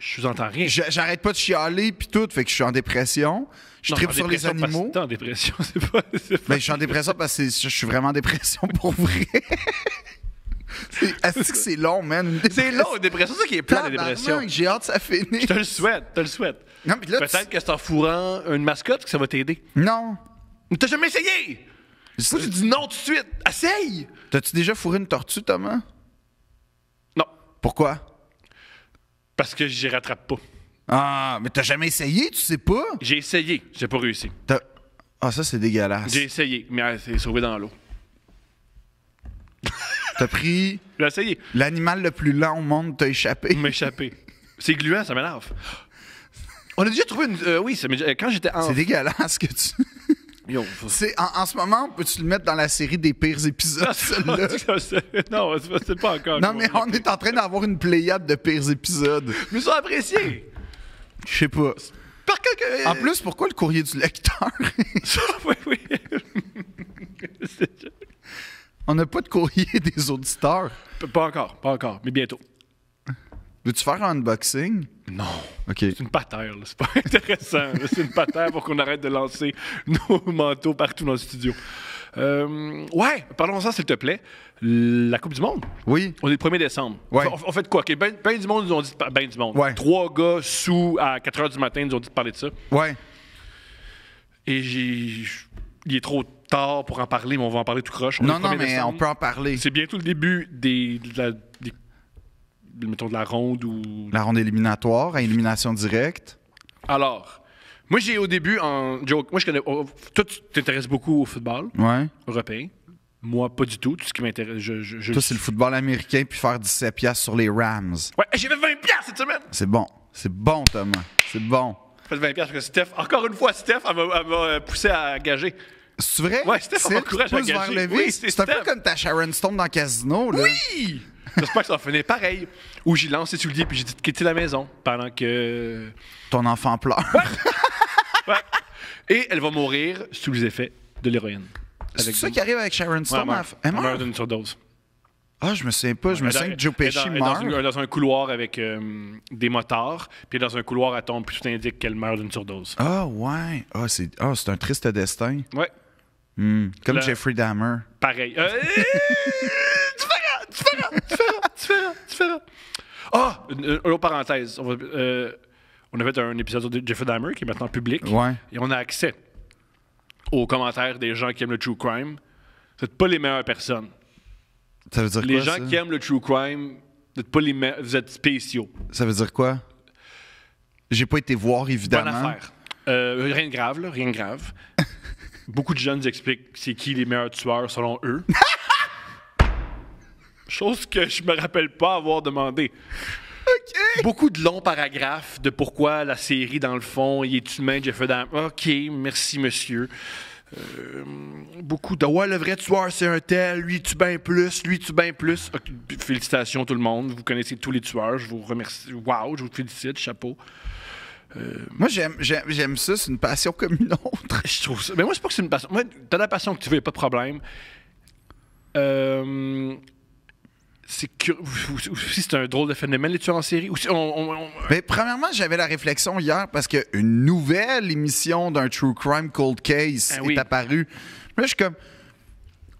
Je sous-entends rien. J'arrête pas de chialer puis tout, fait que je suis en dépression. Je tripe sur les animaux. Parce, en dépression, c'est pas, pas. Ben, je suis en dépression parce que je suis vraiment en dépression pour vrai. Est-ce que c'est long, man? C'est long, une dépression. C'est ça qui est plein de dépression. J'ai hâte que ça finisse. Je te le souhaite, je te le souhaite. Peut-être que c'est en fourrant une mascotte que ça va t'aider. Non. Mais t'as jamais essayé! Pourquoi tu dis non tout de suite? Essaye! T'as-tu déjà fourré une tortue, Thomas? Non. Pourquoi? Parce que j'y rattrape pas. Ah, mais t'as jamais essayé, tu sais pas? J'ai essayé, j'ai pas réussi. Ah, ça, c'est dégueulasse. J'ai essayé, mais c'est sauvée dans l'eau. T'as pris. L'animal le plus lent au monde t'a échappé. échappé. C'est gluant, ça m'énerve. On a déjà trouvé une. Euh, oui, euh, quand j'étais en. C'est dégueulasse que tu. en, ce moment, peux-tu le mettre dans la série des pires épisodes, celle là non, c'est pas- encore. Non, mais on est en train d'avoir une pléiade de pires épisodes. Mais ça apprécié. Je sais pas. Par euh, En plus, pourquoi le courrier du lecteur? oui, oui. C'est- on n'a pas de courrier des auditeurs. Pas encore, pas encore, mais bientôt. Veux-tu faire un unboxing? Non. OK. C'est une patère, c'est pas intéressant. C'est une patère pour qu'on arrête de lancer nos manteaux partout dans le studio. Euh, ouais, parlons-en, s'il te plaît. La Coupe du Monde, Oui. on est le 1er décembre. Ouais. On, fait quoi? Ben, ben, du monde nous ont dit de ben du monde. Trois gars sous à 4 h du matin nous ont dit de parler de ça. Ouais. Et j'ai. Il est trop tard pour en parler, mais on va en parler tout croche. non, non, mais on peut en parler. C'est bientôt le début des, de la, mettons, de la ronde ou... La ronde éliminatoire à élimination directe. Alors, moi, j'ai au début, en joke, moi, je connais... Oh, toi, tu t'intéresses beaucoup au football ouais. européen. Moi, pas du tout. Tout ce qui m'intéresse, Toi, c'est le football américain, puis faire 17 piastres sur les Rams. Ouais, j'ai fait 20 piastres cette semaine! C'est bon. C'est bon, Thomas. C'est bon. J'ai fait 20 parce que Steph, encore une fois, Steph, elle m'a poussé à gager. C'est vrai? Ouais, c'était on encourage vers le c'est un peu comme ta Sharon Stone dans Casino. Là. Oui! J'espère que ça va pareil. Où j'y lance et j'ai le dis, puis j'ai la maison pendant que. Ton enfant pleure. ouais. Et elle va mourir sous les effets de l'héroïne. C'est ça qui arrive avec Sharon Stone? elle meurt, d'une surdose. Ah, je me souviens pas. Je me souviens que Joe Pesci elle, elle, meurt. dans, un couloir avec euh, des motards, puis dans un couloir, elle tombe, tout indique qu'elle meurt d'une surdose. Ah, ouais. Ah, c'est ah, un triste destin. Ouais. Mm. Comme Jeffrey Dahmer. Pareil. Euh, différent, différent, différent, différent, différent. Ah! Oh, une, une, autre parenthèse. On, va, euh, on, a fait un épisode de Jeffrey Dahmer qui est maintenant public. Ouais. Et on a accès aux commentaires des gens qui aiment le true crime. Vous n'êtes pas les meilleures personnes. Ça veut dire quoi, les gens qui aiment le true crime, vous êtes, spéciaux. Ça veut dire quoi? J'ai pas été voir, évidemment. Bonne affaire. Euh, rien de grave, là, rien de grave. Beaucoup de jeunes expliquent c'est qui les meilleurs tueurs selon eux. Chose que je me rappelle pas avoir demandé. Beaucoup de longs paragraphes de pourquoi la série, dans le fond, il est humain, Jeff d'un... OK, merci, monsieur. Euh, beaucoup de ouais, le vrai tueur, c'est un tel, lui tue bien plus, lui tue bien plus. félicitations, tout le monde. Vous connaissez tous les tueurs. Je vous remercie. Wow, je vous félicite, chapeau. Euh, moi, j'aime, j'aime, ça, c'est une passion comme une autre. Je trouve ça. Mais moi, c'est pas que c'est une passion. Moi, t'as la passion que tu veux, pas de problème. Euh, c'est que c'est un drôle de phénomène les tueurs en série Mais premièrement j'avais la réflexion hier parce qu'une nouvelle émission d'un true crime cold case ah est apparue mais je suis comme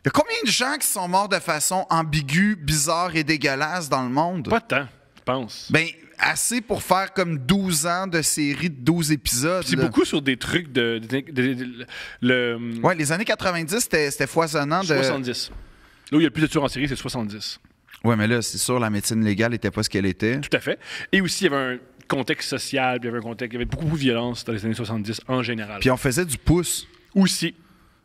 il y a combien de gens qui sont morts de façon ambiguë bizarre et dégueulasse dans le monde pas tant je pense ben assez pour faire comme 12 ans de série de 12 épisodes. C'est beaucoup sur des trucs de. de, le... Ouais, les années 90, c'était foisonnant. 70. Là où il y a plus de tueurs en série, c'est 70. Oui, mais là, c'est sûr, la médecine légale n'était pas ce qu'elle était. Tout à fait. Et aussi, il y avait un contexte social, il y avait un contexte. Il y avait beaucoup de violence dans les années 70 en général. Puis on faisait du pouce. Aussi.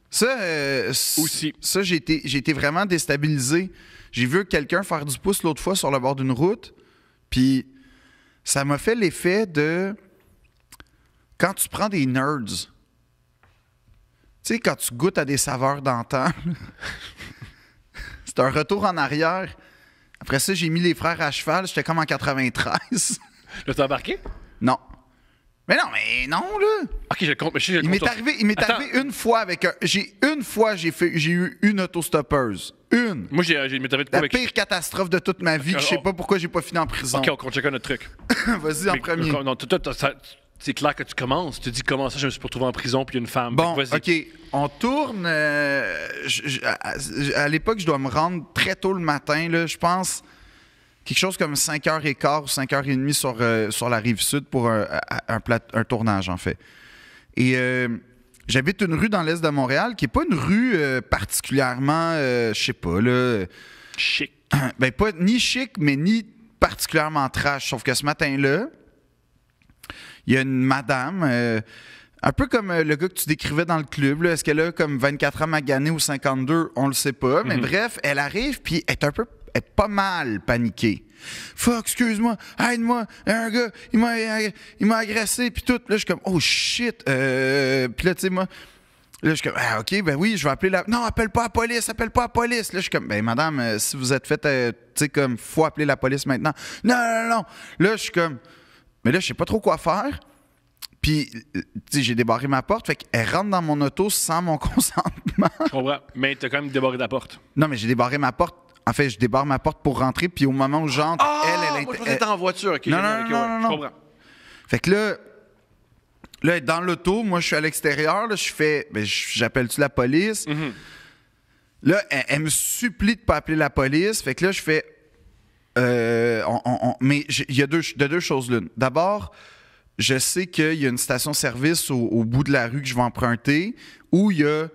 Ça, euh, aussi. Ça, j'ai été, été, vraiment déstabilisé. J'ai vu quelqu'un faire du pouce l'autre fois sur le bord d'une route, puis ça m'a fait l'effet de quand tu prends des nerds, tu sais, quand tu goûtes à des saveurs d'antan, c'est un retour en arrière. Après ça, j'ai mis les frères à cheval, j'étais comme en 93. Là, t'as embarqué? Non. Mais non, mais non, là. OK, je compte. Mais je, compte. il m'est arrivé, il m'est arrivé une fois avec un. J'ai une fois, j'ai fait, j'ai eu une autostoppeuse. Une. Moi, j'ai, j'ai La pire catastrophe de toute ma vie. Je sais oh. pas pourquoi j'ai pas fini en prison. OK, on compte chacun notre truc. Vas-y en premier. Euh, c'est clair que tu commences. Tu te dis comment ça, je me suis retrouvé en prison puis une femme. Bon, OK. On tourne. Euh, à l'époque, je dois me rendre très tôt le matin. Là, je pense quelque chose comme 5h15 ou 5h30 sur, euh, sur la rive sud pour un, un, tournage, en fait. Et euh, j'habite une rue dans l'est de Montréal qui n'est pas une rue euh, particulièrement, je sais pas, là. Chic. Ben, pas ni chic, mais ni particulièrement trash. Sauf que ce matin-là, il y a une madame. Un peu comme le gars que tu décrivais dans le club. Est-ce qu'elle a comme 24 ans magané ou 52? On le sait pas. Mais mm-hmm. bref, elle arrive, puis est un peu est pas mal paniqué. Fuck, excuse-moi, aide-moi, un gars, il m'a, il m'a agressé, puis tout. Là, je suis comme, oh shit. Euh, puis là, tu sais, moi, Là, je suis comme, ah, OK, ben oui, je vais appeler la. Non, appelle pas la police, appelle pas la police. Là, je suis comme, ben madame, euh, si vous êtes faite, euh, tu sais, comme, faut appeler la police maintenant. Non, non, non. Là, je suis comme, mais là, je sais pas trop quoi faire. Puis, tu sais, j'ai débarré ma porte. Fait qu'elle rentre dans mon auto sans mon consentement. Je comprends. Mais t'as quand même débarré la porte. Non, mais j'ai débarré ma porte en fait, je débarre ma porte pour rentrer, puis au moment où j'entre, ah! elle, elle, moi, en voiture. non, non, non, non, non, je comprends. Fait que là, là dans l'auto, moi, je suis à l'extérieur, je fais, ben, j'appelle-tu la police? Mhm. Là, elle, me supplie de pas appeler la police. Fait que là, je fais, euh, mais il y a deux, choses l'une. D'abord, je sais qu'il y a une station-service au, au, bout de la rue que je vais emprunter, où il y a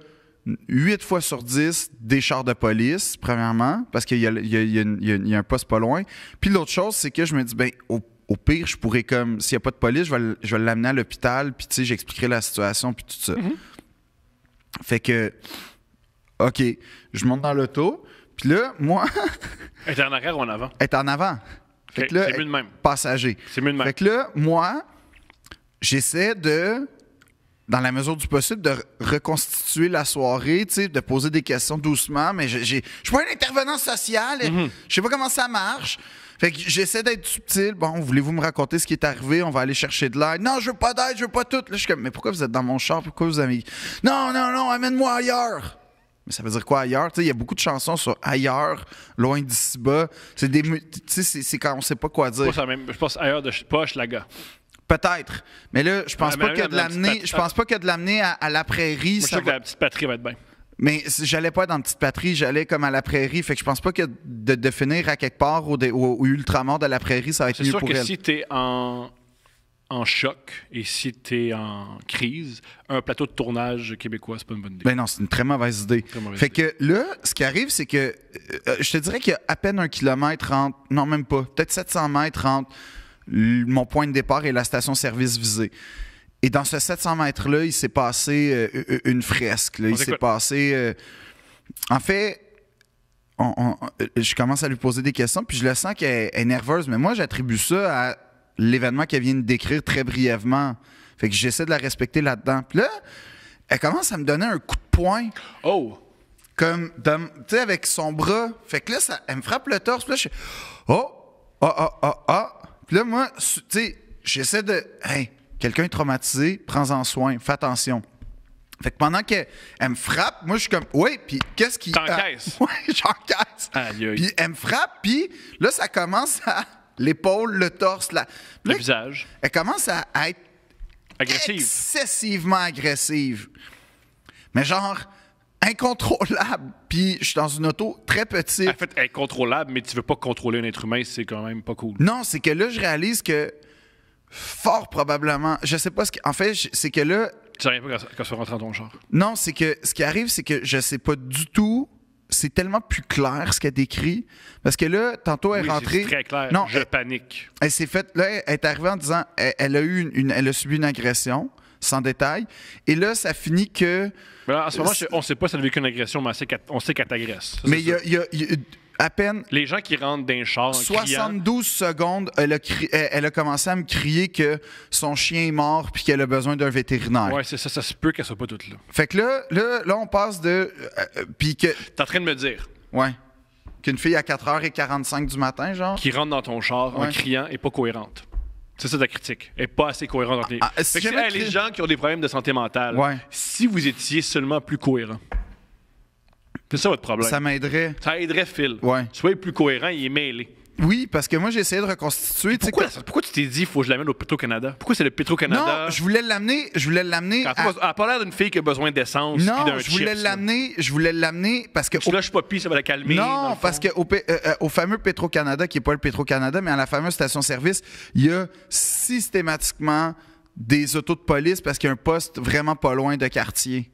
huit fois sur 10 des chars de police, premièrement, parce qu'il y, a un poste pas loin. Puis l'autre chose, c'est que je me dis, ben, au, pire, je pourrais comme, s'il n'y a pas de police, je vais, l'amener à l'hôpital, puis tu sais, j'expliquerai la situation, puis tout ça. Mm-hmm. Fait que, OK, je monte dans l'auto, puis là, moi. Elle est en arrière ou en avant? Elle est en avant. c'est mieux de même. Passager. C'est mieux même. Fait que là, moi, j'essaie de dans la mesure du possible, de reconstituer la soirée, de poser des questions doucement. Mais je ne suis pas un intervenant social. Mhm. Je sais pas comment ça marche. Fait j'essaie d'être subtil. Bon, voulez-vous me raconter ce qui est arrivé? On va aller chercher de l'aide. Non, je veux pas d'aide, je veux pas tout. je suis mais pourquoi vous êtes dans mon char? Pourquoi vous avez. Non, non, non, amène-moi ailleurs! Mais ça veut dire quoi ailleurs? Il y a beaucoup de chansons sur ailleurs, loin d'ici bas. C'est des. c'est quand on sait pas quoi dire. Je pense, je pense ailleurs de poche, la gars. Peut-être. Mais là, je pense, pas que de l'amener, je pense pas que de l'amener à, la prairie. je ça que la petite patrie va être bien. Mais j'allais pas dans la petite patrie, j'allais comme à la prairie. Fait que je pense pas que de, finir à quelque part ou ultra mort de la prairie, ça va être mieux pour elle. C'est sûr que si t'es en, en choc et si tu es en crise, un plateau de tournage québécois, c'est pas une bonne idée. Ben non, c'est une très mauvaise idée. fait que là, ce qui arrive, c'est que euh, euh, je te dirais qu'il y a à peine un kilomètre entre, non même pas, peut-être 700 mètres entre mon point de départ est la station-service visée. Et dans ce 700 mètres-là, il s'est passé euh, une fresque. Il s'est passé. Euh, en fait, euh, je commence à lui poser des questions, puis je le sens qu'elle est nerveuse, mais moi, j'attribue ça à l'événement qu'elle vient de décrire très brièvement. Fait que j'essaie de la respecter là-dedans. Puis là, elle commence à me donner un coup de poing. Oh! Comme, tu sais, avec son bras. Fait que là, ça, elle me frappe le torse. là, Oh! Oh, oh, oh, oh! Puis là, moi, tu sais, j'essaie de. Hey, quelqu'un est traumatisé, prends-en soin, fais attention. Fait que pendant qu'elle elle me frappe, moi, je suis comme, oui, puis qu'est-ce qui. T'encaisses. Ah, oui, j'encaisse. Puis elle me frappe, puis là, ça commence à. L'épaule, le torse, la, le visage. Elle commence à, à être. Agressive. Excessivement agressive. Mais genre, incontrôlable. Puis je suis dans une auto très petite. En fait, incontrôlable, mais tu veux pas contrôler un être humain, c'est quand même pas cool. Non, c'est que là, je réalise que fort probablement, je sais pas ce qui. En fait, c'est que là. Tu rien pas quand ça rentre dans ton genre. Non, c'est que ce qui arrive, c'est que je sais pas du tout. C'est tellement plus clair ce qu'elle décrit. Parce que là, tantôt, elle est rentrée. très clair. Non, je panique. Elle s'est faite. Là, elle est arrivée en disant elle, a eu une, elle a subi une agression sans détail. Et là, ça finit que. en ce moment, on ne sait pas si elle a une agression, mais on sait qu'elle t'agresse. Mais il y a, à peine. Les gens qui rentrent d'un char. 72 secondes, elle a, commencé à me crier que son chien est mort puis qu'elle a besoin d'un vétérinaire. Ouais, c'est ça, ça se peut qu'elle soit pas toute là. Fait que là, là, on passe de. Euh, euh, puis que. T'es en train de me dire. Ouais. Qu'une fille à 4h45 du matin, genre. Qui rentre dans ton char en criant et pas cohérente. C'est ça ta critique. Elle n'est pas assez cohérent dans les. Ah, ah, les gens qui ont des problèmes de santé mentale, si vous étiez seulement plus cohérent, c'est ça votre problème. Ça m'aiderait. Ça aiderait Phil. Soyez plus cohérent et mêlé. Oui, parce que moi, j'ai essayé de reconstituer. Pourquoi, tu t'es dit, faut que je l'amène au Petro-Canada? Pourquoi c'est le Petro-Canada? Non, je voulais l'amener. Je voulais l'amener. à... pas l'air d'une fille qui a besoin d'essence. Non, je voulais l'amener. Je voulais l'amener parce que. là ne suis pas ça va la calmer. Non, parce qu'au euh, euh, au fameux Petro-Canada, qui n'est pas le Petro-Canada, mais à la fameuse station-service, il y a systématiquement des autos de police parce qu'il y a un poste vraiment pas loin de quartier.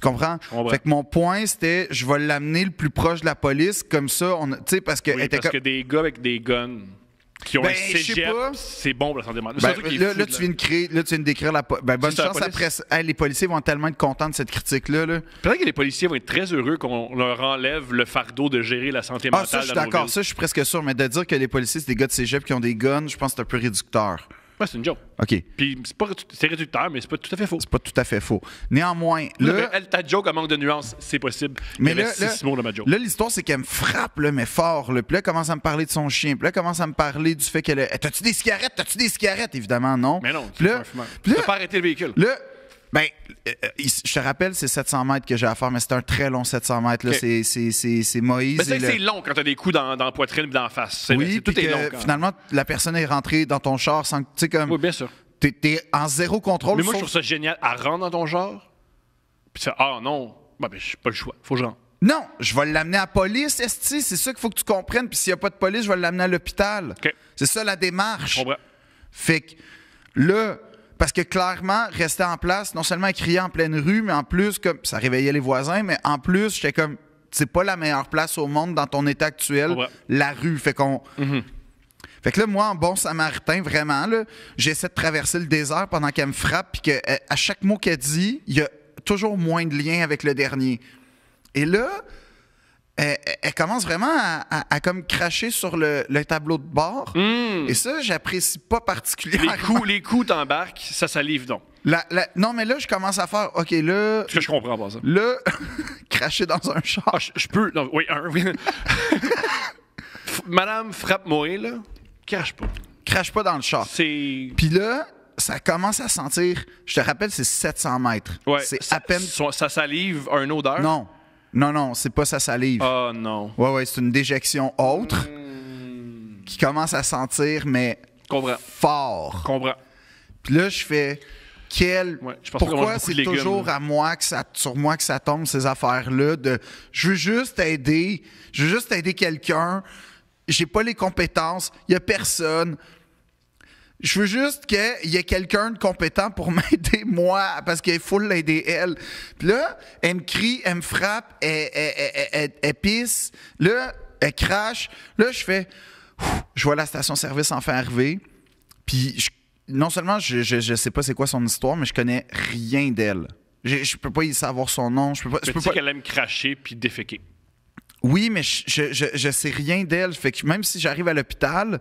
Tu comprends? Fait mon point, c'était je vais l'amener le plus proche de la police, comme ça, on. Tu parce que. parce que des gars avec des guns qui ont ben, un cégep, c'est bon pour la santé mentale. Ben, là, tu viens de créer, là, tu viens de décrire la. Ben, bonne chance après. les policiers vont tellement être contents de cette critique-là. -là, Peut-être que les policiers vont être très heureux qu'on leur enlève le fardeau de gérer la santé mentale. Ah, ça, je suis d'accord, ça, je suis presque sûr, mais de dire que les policiers, c'est des gars de cégep qui ont des guns, je pense que c'est un peu réducteur. Ouais, c'est une joke. OK. Puis c'est, pas, c'est réducteur, mais c'est pas tout à fait faux. C'est pas tout à fait faux. Néanmoins, là. Elle, ta joke, à manque de nuances, c'est possible. Mais là, là, ma joke. là, l'histoire, c'est qu'elle me frappe, là, mais fort. Là. Puis là, elle commence à me parler de son chien. Puis là, elle commence à me parler du fait qu'elle. A... Eh, t'as-tu des cigarettes? T'as-tu des cigarettes? Évidemment, non. Mais non. tu pas un t'as pas arrêté le véhicule. Là, ben, euh, euh, je te rappelle, c'est 700 mètres que j'ai à faire, mais c'est un très long 700 mètres. C'est Moïse. Mais c'est long quand t'as des coups dans, la poitrine et dans la face. oui, tout est long. Finalement, la personne est rentrée dans ton char sans que. Comme, oui, bien sûr. T'es es en zéro contrôle. Mais moi, je trouve ça génial. À rentrer dans ton genre, puis tu ah non, bah, ben, n'ai pas le choix, faut que je rentre. Non, je vais l'amener à la police, Esti, c'est ça qu'il faut que tu comprennes. Puis s'il n'y a pas de police, je vais l'amener à l'hôpital. C'est ça la démarche. Fait que là, parce que clairement, rester en place, non seulement crier en pleine rue, mais en plus, comme ça réveillait les voisins, mais en plus, j'étais comme, c'est pas la meilleure place au monde dans ton état actuel, la rue. Fait qu'on. Mhm. Fait que là, moi, en bon samaritain, vraiment, j'essaie de traverser le désert pendant qu'elle me frappe, puis que euh, à chaque mot qu'elle dit, il y a toujours moins de lien avec le dernier. Et là, elle, commence vraiment à, comme cracher sur le, tableau de bord. Hmm. Et ça, j'apprécie pas particulièrement. Les coups, les coups t'embarquent, ça salive donc. La, non, mais là, je commence à faire, OK, là. Est-ce que je comprends pas ça. Là, cracher dans un char. Ah, je, peux. oui, un, Madame frappe moi là, crache pas. Crache pas dans le char. C'est. Puis là, ça commence à sentir. Je te rappelle, c'est 700 mètres. Ouais, c'est à peine. Ça, salive un odeur. Non, non, non, c'est pas sa salive. Oh non. Ouais, ouais, c'est une déjection autre hmm. qui commence à sentir, mais fort. Comprends. Puis là, je fais. Quel, pourquoi c'est toujours à moi que ça, sur moi que ça tombe ces affaires-là de je veux juste aider, je veux juste aider quelqu'un, j'ai pas les compétences, il y a personne, je veux juste qu'il y ait quelqu'un de compétent pour m'aider, moi, parce qu'il faut l'aider, elle. Puis là, elle me crie, elle me frappe, elle, pisse. Là, elle crache. Là, je fais, je vois la station-service enfin arriver. Puis non seulement je, je, sais pas c'est quoi son histoire, mais je connais rien d'elle. Je, je peux pas y savoir son nom. Je peux pas. Je qu'elle aime cracher puis déféquer. Oui, mais je, je, je sais rien d'elle. Fait que même si j'arrive à l'hôpital,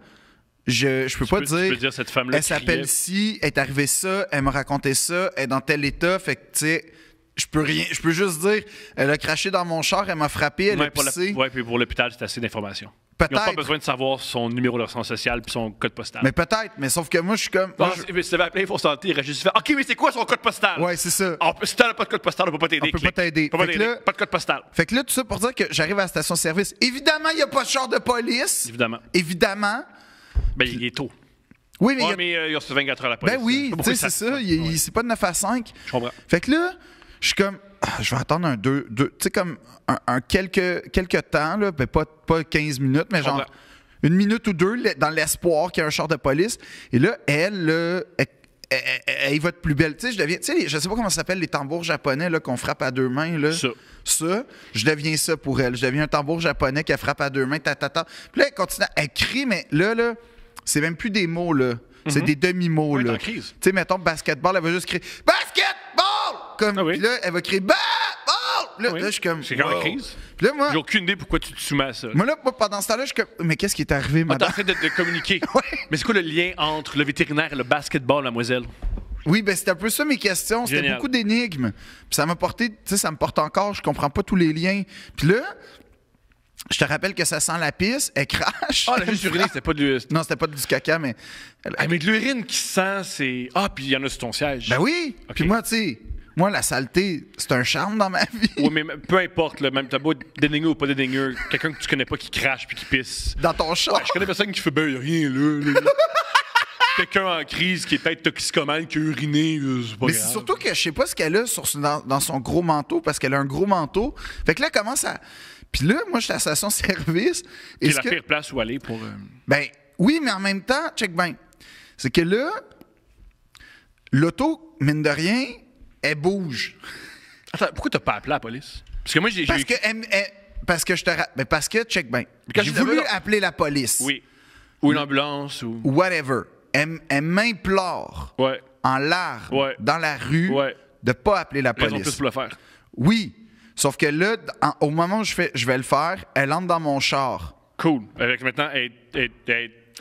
je, je peux pas dire. Tu peux dire cette femme-là. Elle s'appelle ci, elle est arrivée ça, elle me racontait ça, elle est dans tel état, fait que tu sais. Je peux rien, je peux juste dire, elle a craché dans mon char, elle m'a frappé, elle est a pissé. Oui, puis pour l'hôpital, c'est assez d'informations. Peut-être. Ils n'ont pas besoin de savoir son numéro de centre social puis son code postal. Mais peut-être, mais sauf que moi, je suis comme. Non, mais si il appelé Info Santé, il aurait juste fait OK, mais c'est quoi son code postal Ouais, c'est ça. Si plus si pas de code postal, on peut pas t'aider. On peut pas t'aider. pas de code postal. Fait que là, tout ça pour dire que j'arrive à la station-service. Évidemment, il n'y a pas de char de police. Évidemment. Évidemment. Ben, il est tôt. Oui, mais. il mais euh, il a 24 heures à la ben police. Ben oui, tu sais, c'est ça. Il, C'est pas de 9 à 5. Je comprends. Fait que là, je suis comme. Ah, je vais attendre un deux... tu sais, comme un, quelques, temps, là, ben, pas, pas 15 minutes, mais genre une minute ou deux dans l'espoir qu'il y a un char de police. Et là, elle, elle, va être plus belle. Tu sais, je deviens. Tu sais, je sais pas comment ça s'appelle les tambours japonais là, qu'on frappe à deux mains. Là. Ça ça, je deviens ça pour elle. Je deviens un tambour japonais qui frappe à deux mains, ta, ta, Puis là, elle continue, elle crie, mais là, là, c'est même plus des mots, là. C'est mhm. des demi-mots, oui, là. Tu sais, mettons, basketball, elle va juste crier Basketball! Comme, ah Puis là, elle va crier Bah! Là, ah là, je suis comme. C'est quand la crise. là, moi. J'ai aucune idée pourquoi tu te soumets à ça. Moi, là, pendant ce temps-là, je suis comme. Mais qu'est-ce qui est arrivé, ah, madame? On en train de, communiquer. Mais c'est quoi le lien entre le vétérinaire et le basketball, mademoiselle? Oui, ben c'était un peu ça mes questions. C'était beaucoup d'énigmes. Puis ça m'a porté, tu sais, ça me porte encore, je comprends pas tous les liens. Puis là, je te rappelle que ça sent la pisse, elle crache. Ah, la juste urine, c'était pas du. Non, c'était pas du caca, mais. Ah, mais de l'urine qui sent, c'est. Ah, puis il y en a sur ton siège. Ben oui. Puis moi, tu sais, moi, la saleté, c'est un charme dans ma vie. Oui, mais peu importe, là, même t'as beau dédaigneux ou pas dédaigneux, quelqu'un que tu connais pas qui crache puis qui pisse. Dans ton chat. je connais personne qui fait ben, rien quelqu'un en crise qui est peut-être toxicomane, qui a uriné, euh, c'est pas Mais c'est surtout que je sais pas ce qu'elle a dans, son gros manteau, parce qu'elle a un gros manteau. Fait que là, comment commence à. Puis là, moi, je suis à la station service. C'est la pire place où aller pour. Euh, ben oui, mais en même temps, check ben. C'est que là, l'auto, mine de rien, elle bouge. Attends, pourquoi n'as pas appelé la police? Parce que moi, j'ai. Parce que, parce que je te rappelle… ben, parce que check ben. J'ai je voulu appeler la police. Oui. Ou une ambulance, ou. Whatever elle, m'implore en larmes dans la rue de pas appeler la police. Plus pour le faire. Oui. Sauf que là, au moment où je, fais, je vais le faire, elle entre dans mon char. Cool. maintenant, elle,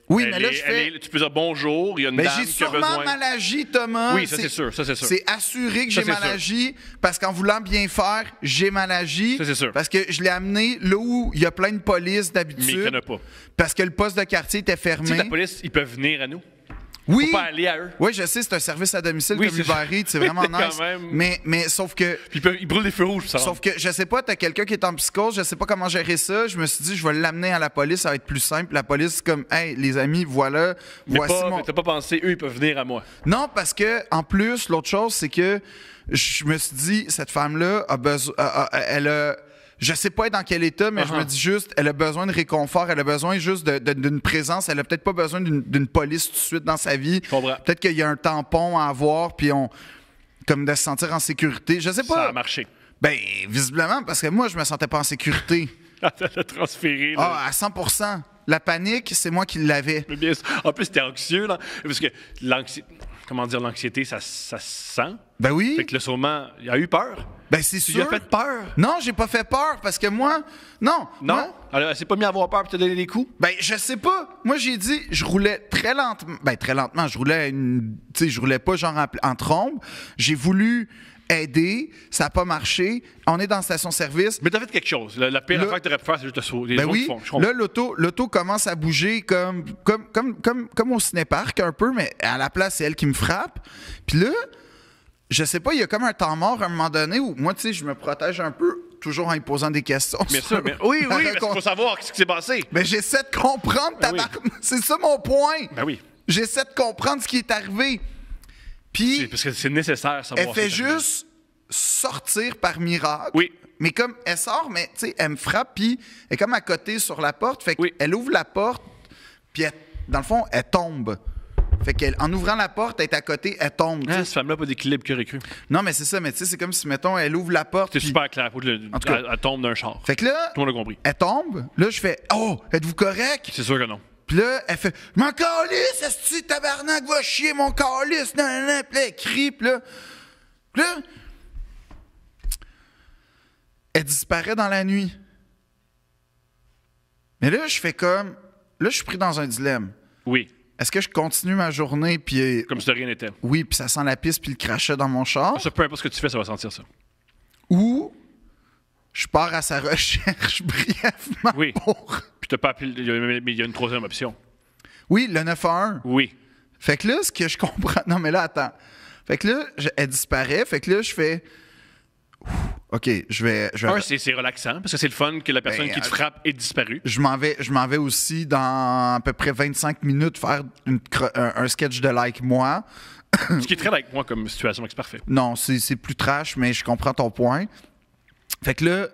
oui, mais là, fais... tu peux dire bonjour, il y a une mais dame qui a j'ai sûrement mal agi, Thomas. Oui, ça, c'est sûr, c'est assuré que j'ai mal agi, parce qu'en voulant bien faire, j'ai mal agi. Ça, sûr. Parce que je l'ai amené là où il y a plein de police d'habitude. Mais il n'y en a pas. Parce que le poste de quartier était fermé. Si la police, ils peuvent venir à nous. Oui. je sais, c'est un service à domicile comme c'est vraiment nice. Mais, mais sauf que. Puis ils brûlent des feux rouges, ça. Sauf que je sais pas, t'as quelqu'un qui est en psychose, je sais pas comment gérer ça. Je me suis dit, je vais l'amener à la police, ça va être plus simple. La police, comme, hey, les amis, voilà, voici pas, t'as pas pensé, eux, ils peuvent venir à moi. Non, parce que, en plus, l'autre chose, c'est que je me suis dit, cette femme-là a besoin. Elle a je sais pas être dans quel état, mais je me uh-huh. dis juste, elle a besoin de réconfort, elle a besoin juste d'une présence, elle a peut-être pas besoin d'une police tout de suite dans sa vie. Peut-être qu'il y a un tampon à avoir, puis on. comme de se sentir en sécurité. Je sais pas. Ça a marché. Ben, visiblement, parce que moi, je me sentais pas en sécurité. Elle ah, transféré. Ah, à 100 la panique, c'est moi qui l'avais. En plus, c'était anxieux, là. Parce que l'anxiété comment dire, l'anxiété, ça, ça sent. Ben oui. Fait que le saumon, il a eu peur. Ben c'est sûr. Il a fait peur. Non, j'ai pas fait peur parce que moi, non. Non. Alors, c'est pas mieux avoir peur pour te donner les coups. Ben je sais pas. Moi j'ai dit, je roulais très lentement. Ben très lentement, je roulais, une... tu sais, je roulais pas genre en, en trombe. J'ai voulu aider, ça n'a pas marché, on est dans la station-service. Mais t'as fait quelque chose. La, pire affaire que t'aurais pu faire, c'est juste te sauver. Ben là, l'auto commence à bouger comme, comme, comme, comme, au un peu, mais à la place, c'est elle qui me frappe. Puis là, je sais pas, il y a comme un temps mort à un moment donné où moi, tu sais, je me protège un peu toujours en posant des questions. mais oui, oui, il faut savoir ce qui s'est passé. Mais ben, j'essaie de comprendre ben C'est ça mon point. Ben oui. J'essaie de comprendre ce qui est arrivé. Puis. Parce que c'est nécessaire, Elle fait juste sortir par miracle. Oui. Mais comme elle sort, mais tu sais, elle me frappe, puis elle est comme à côté sur la porte. Fait qu'elle ouvre la porte, puis dans le fond, elle tombe. Fait qu'en ouvrant la porte, elle est à côté, elle tombe. Ah, cette femme-là pas d'équilibre cru. Non, mais c'est ça, mais tu sais, c'est comme si, mettons, elle ouvre la porte. C'est super clair. en elle, tombe d'un char. Fait que là. Tout le monde compris. Elle tombe. Là, je fais Oh, êtes-vous correct? C'est sûr que non. Puis là, elle fait Mon calice, est-ce que tabarnak va chier mon calice? Nan, nan, Puis là, elle crie, puis là. là, elle disparaît dans la nuit. Mais là, je fais comme. Là, je suis pris dans un dilemme. Oui. Est-ce que je continue ma journée, puis. Euh, comme si de rien n'était. Oui, puis ça sent la piste, puis le crachait dans mon char. Ça, peu importe ce que tu fais, ça va sentir ça. Ou je pars à sa recherche brièvement oui. pour il y a une troisième option. Oui, le 9-1. Oui. Fait que là, ce que je comprends. Non, mais là, attends. Fait que là, elle disparaît. Fait que là, je fais. OK, je vais. c'est relaxant, parce que c'est le fun que la ben, personne qui te euh, frappe est disparue. Je m'en vais, aussi dans à peu près 25 minutes faire un, sketch de Like Moi. Ce qui est très Like Moi comme situation, c'est parfait. Non, c'est plus trash, mais je comprends ton point. Fait que là,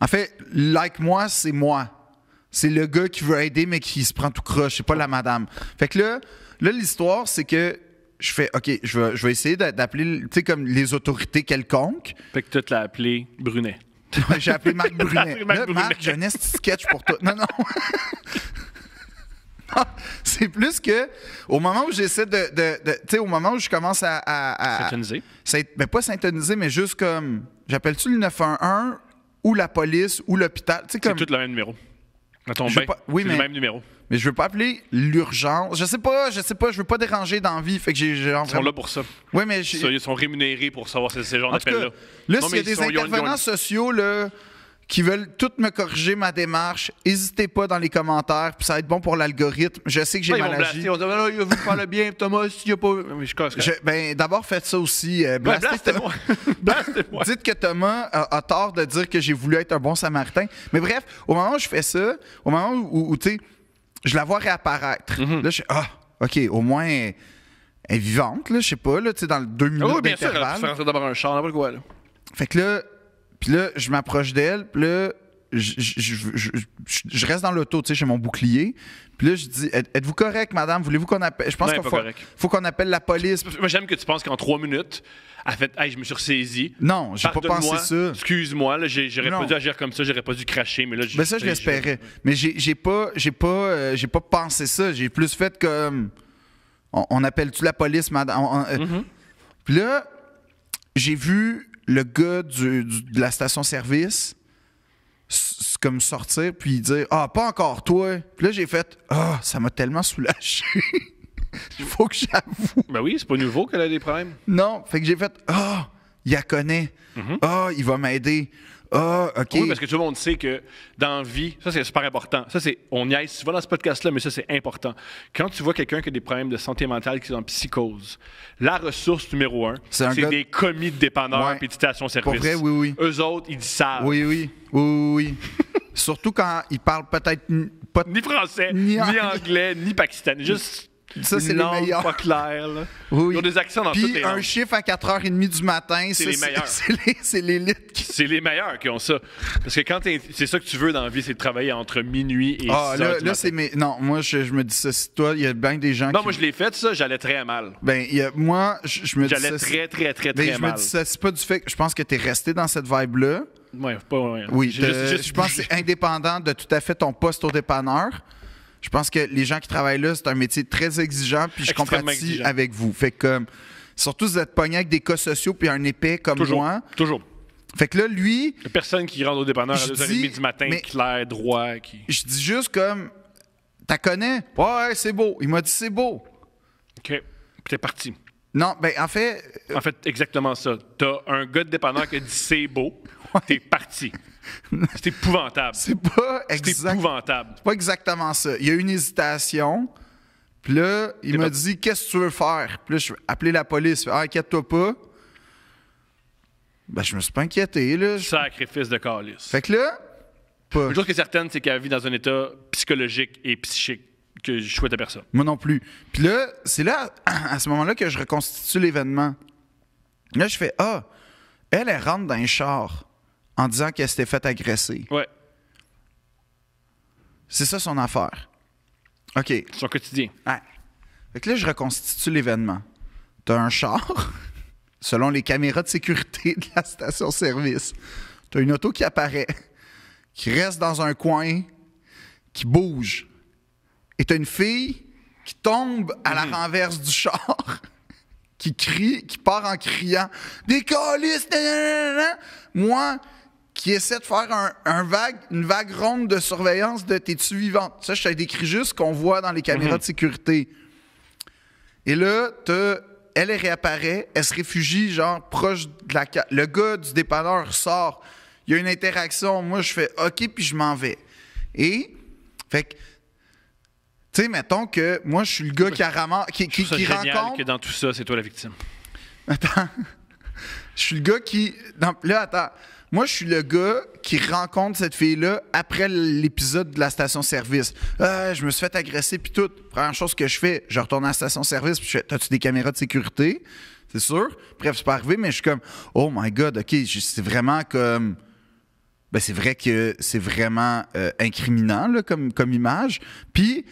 en fait, Like Moi, c'est moi. C'est le gars qui veut aider, mais qui se prend tout croche. C'est pas la madame. Fait que là, là l'histoire, c'est que je fais OK, je vais, essayer d'appeler, tu sais, comme les autorités quelconques. Fait que tu l'as appelé Brunet. J'ai appelé Marc Brunet. Marc, sketch pour toi. Non, non. c'est plus que au moment où j'essaie de, de, tu sais au moment où je commence à, à, ben, pas syntoniser mais juste comme j'appelle-tu le 911 ou la police ou l'hôpital, C'est tout le même numéro. Attends, le même numéro. Mais je veux pas appeler l'urgence. Je sais pas, je sais pas, je veux pas déranger dans que j'ai, Ils sont là pour ça. Oui, mais ils sont rémunérés pour savoir ces, ces genres là Là, s'il y a des intervenants sociaux, là, qui veulent toutes me corriger ma démarche, n'hésitez pas dans les commentaires, puis ça va être bon pour l'algorithme. Je sais que j'ai mal agi. On ah, bien, Thomas, s'il n'y a pas. je ben, d'abord, faites ça aussi. Euh, blastez, moi moi Dites que Thomas a, tort de dire que j'ai voulu être un bon samaritain. Mais bref, au moment où je fais ça, au moment où, tu sais, je la vois réapparaître, mm-hmm. là, je ah, OK, au moins. Elle est vivante, là, je sais pas, là, tu sais, dans le deux ah minutes. bien d'intervalle. sûr, un char, quoi, là. Fait que là, puis là, je m'approche d'elle, puis là, je, reste dans l'auto, tu sais, j'ai mon bouclier. Puis là, je dis Êtes-vous correct, madame Voulez-vous qu'on appelle Je pense qu'il faut, qu'on appelle la police. Moi, j'aime que tu penses qu'en trois minutes, elle fait Hey, je me suis ressaisi. Non, j'ai pas pensé ça. Excuse-moi, j'aurais pas dû agir comme ça, j'aurais pas dû cracher, mais là, ça, je l'espérais. Mais j'ai pas, j'ai pas, euh, j'ai pas pensé ça. J'ai plus fait comme On, appelle-tu la police, madame euh, mm-hmm. Puis là, j'ai vu le gars de la station-service comme sortir puis dire ah pas encore toi puis là j'ai fait ah ça m'a tellement soulagé il faut que j'avoue ben oui c'est pas nouveau qu'elle a des problèmes non fait que j'ai fait ah il la connaît mm-hmm. ah il va m'aider ah, OK. Oui, parce que tout le monde sait que dans vie, ça c'est super important. Ça c'est, on y aille, tu vas dans ce podcast-là, mais ça c'est important. Quand tu vois quelqu'un qui a des problèmes de santé mentale, qui est en psychose, la ressource numéro un, c'est, des commis de dépanneurs des puis de vrai, oui, oui. Eux autres, ils savent. Oui, oui. Oui, oui, Surtout quand ils parlent peut-être Ni français, ni, anglais. anglais, ni pakistanais. Juste ça, c'est les meilleurs. pas clair. Oui. Ils ont des actions dans Puis toutes les un chiffre à 4h30 du matin, C'est les meilleurs. C'est l'élite qui. C'est les meilleurs qui ont ça. Parce que quand c'est ça que tu veux dans la vie, c'est de travailler entre minuit et Ah, 6 heures là, là, c'est mes. Non, moi, je, je me dis ça, c'est toi. Il y a bien des gens Non, moi, je l'ai fait, ça, j'allais très mal. Ben, y a- moi, je, me dis J'allais très, très, très, très, ben, mal. très je me dis ça, c'est pas du fait que je pense que t'es resté dans cette vibe-là. Ouais, pas, ouais. Oui, euh, juste- je pense que c'est indépendant de tout à fait ton poste au dépanneur. Je pense que les gens qui travaillent là, c'est un métier très exigeant, puis je compatis avec vous. Fait comme surtout, vous êtes pogné avec des cas sociaux, puis un épais comme toujours, Toujours. Fait que là, lui. Il personne qui rentre au dépanneur à 2h30 du matin, clair, droit. Qui... Je dis juste comme. T'as connais? Ouais, c'est beau. Il m'a dit c'est beau. OK. Puis t'es parti. Non, ben en fait. en fait, exactement ça. T'as un gars de dépanneur qui a dit c'est beau. T'es parti. C'est épouvantable. C'est pas, exact... épouvantable. pas exactement ça. Il y a une hésitation. Puis là, il m'a dit Qu'est-ce que tu veux faire Puis là, je appeler la police. Ah, inquiète-toi pas. Ben, je me suis pas inquiété. Là. Sacrifice de calice. Fait que là. Une chose qui est certaine, c'est qu'elle vit dans un état psychologique et psychique que je souhaite à personne. Moi non plus. Puis là, c'est là, à ce moment-là, que je reconstitue l'événement. Là, je fais Ah, elle, elle rentre dans un char en disant qu'elle s'était faite agresser. Ouais. C'est ça son affaire. OK. Son quotidien. Ouais. Fait là, je reconstitue l'événement. T'as un char, selon les caméras de sécurité de la station-service. T'as une auto qui apparaît, qui reste dans un coin, qui bouge. Et t'as une fille qui tombe à la mm. renverse du char, qui crie, qui part en criant Des colis! Moi, qui essaie de faire une vague ronde de surveillance de t'es-tu vivante. Ça, je t'ai décrit juste qu'on voit dans les caméras mhm. de sécurité. Et là, elle réapparaît, elle se réfugie, genre, proche de la... Le gars du dépanneur sort. Il y a une interaction. Moi, je fais OK, puis je m'en vais. Et, fait que, tu sais, mettons que moi, je suis le gars qui, a qui, qui, que dans tout ça, c'est toi la victime. Attends. je suis le gars qui. Là, attends. Moi, je suis le gars qui rencontre cette fille-là après l'épisode de la station-service. Euh, je me suis fait agresser, puis tout. Première chose que je fais, je retourne à la station-service, puis je T'as-tu des caméras de sécurité C'est sûr. Bref, c'est pas arrivé, mais je suis comme Oh my God, OK, c'est vraiment comme. Ben, c'est vrai que c'est vraiment euh, incriminant là, comme, image. Puis,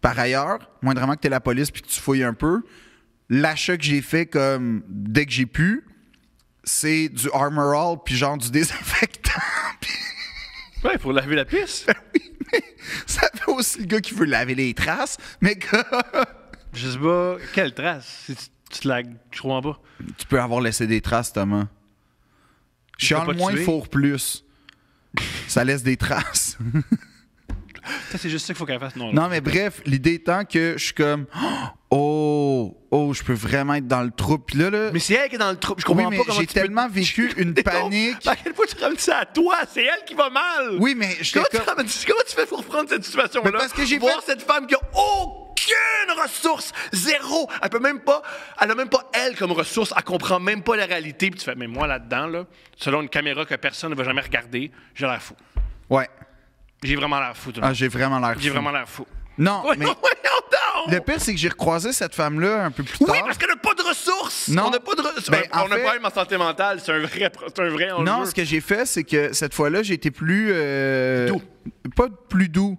par ailleurs, moindrement que tu es la police puis que tu fouilles un peu, l'achat que j'ai fait comme dès que j'ai pu, c'est du Armorall puis genre du désinfectant. Pis... Ouais, pour laver la piste. oui, mais ça fait aussi le gars qui veut laver les traces, mais que. Je sais pas, quelles traces? Si tu, te la. Je pas. Tu peux avoir laissé des traces, Thomas. Je suis le moins, fourre plus. ça laisse des traces. c'est juste ça qu'il faut qu'elle fasse. Non, non mais bref, l'idée étant que je suis comme. Oh, oh, je peux vraiment être dans le trou. Mais c'est elle qui est dans le trou. Je comprends oui, mais J'ai tellement vécu une panique. à quel point tu ramènes ça à toi C'est elle qui va mal. Oui, mais je comment, tu fais pour reprendre cette situation-là Parce que j'ai voir cette femme qui a aucune ressource, zéro. Elle peut même pas, elle a même pas elle comme ressource. Elle comprend même pas la réalité. Puis tu fais, mais moi là-dedans, là, selon une caméra que personne ne va jamais regarder, j'ai la fous. Ouais. J'ai vraiment l'air fou. Ah, j'ai vraiment l'air fou. J'ai vraiment l'air fou. Non, mais. Le pire, c'est que j'ai recroisé cette femme-là un peu plus tard. Oui, parce qu'elle n'a pas de ressources. Non. On n'a pas de ressources. Ben, on a problème en santé mentale. C'est un vrai, un vrai enjeu. Non, ce que j'ai fait, c'est que cette fois-là, j'ai été plus. Euh, doux. Pas plus doux.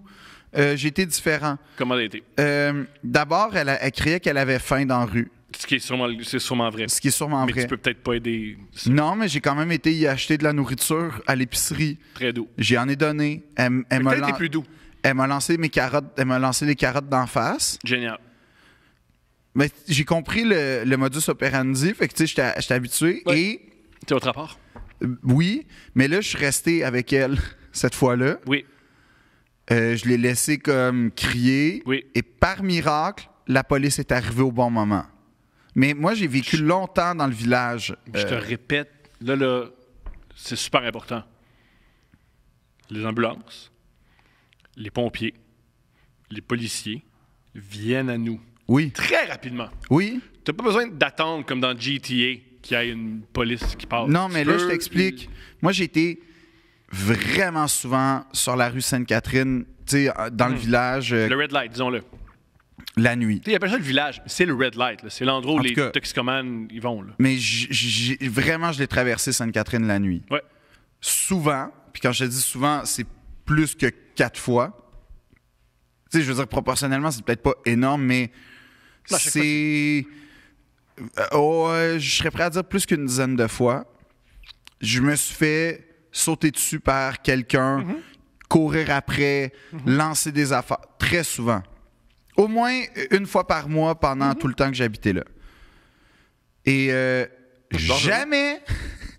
Euh, j'ai été différent. Comment elle a été? Euh, d'abord, elle, criait qu'elle avait faim dans la rue. Ce qui est sûrement, sûrement vrai. Ce qui est sûrement vrai. Mais tu peux peut-être pas aider. Non, mais j'ai quand même été y acheter de la nourriture à l'épicerie. Très doux. J'y en ai donné. Elle, elle était plus doux. Elle m'a lancé mes carottes, elle m'a lancé les carottes d'en face. Génial. Mais j'ai compris le, modus operandi, fait que tu sais, j'étais habitué et. T'es au rapport? Euh, oui, mais là, je suis resté avec elle cette fois-là. Oui. Euh, je l'ai laissé comme crier. Oui. Et par miracle, la police est arrivée au bon moment. Mais moi, j'ai vécu longtemps dans le village. Je te euh, répète, là, là, c'est super important. Les ambulances, les pompiers, les policiers viennent à nous. Oui. Très rapidement. Oui. n'as pas besoin d'attendre comme dans GTA qu'il y ait une police qui passe. Non, mais là, je t'explique. Moi, j'ai été vraiment souvent sur la rue Sainte-Catherine, tu sais, euh, dans le hmm. village. Euh, le red light, disons-le. La nuit. Tu pas ça le village, c'est le red light. C'est l'endroit où les toxicomanes ils vont. Mais vraiment, je l'ai traversé Sainte-Catherine la nuit. Ouais. Souvent, puis quand je dis souvent, c'est plus que quatre fois. Tu sais, je veux dire, proportionnellement, c'est peut-être pas énorme, mais c'est. Euh, oh, je serais prêt à dire plus qu'une dizaine de fois. Je me suis fait sauter dessus par quelqu'un, mhm. courir après, mhm. lancer des affaires, très souvent. Au moins une fois par mois pendant mhm. tout le temps que j'habitais là. Et euh, jamais,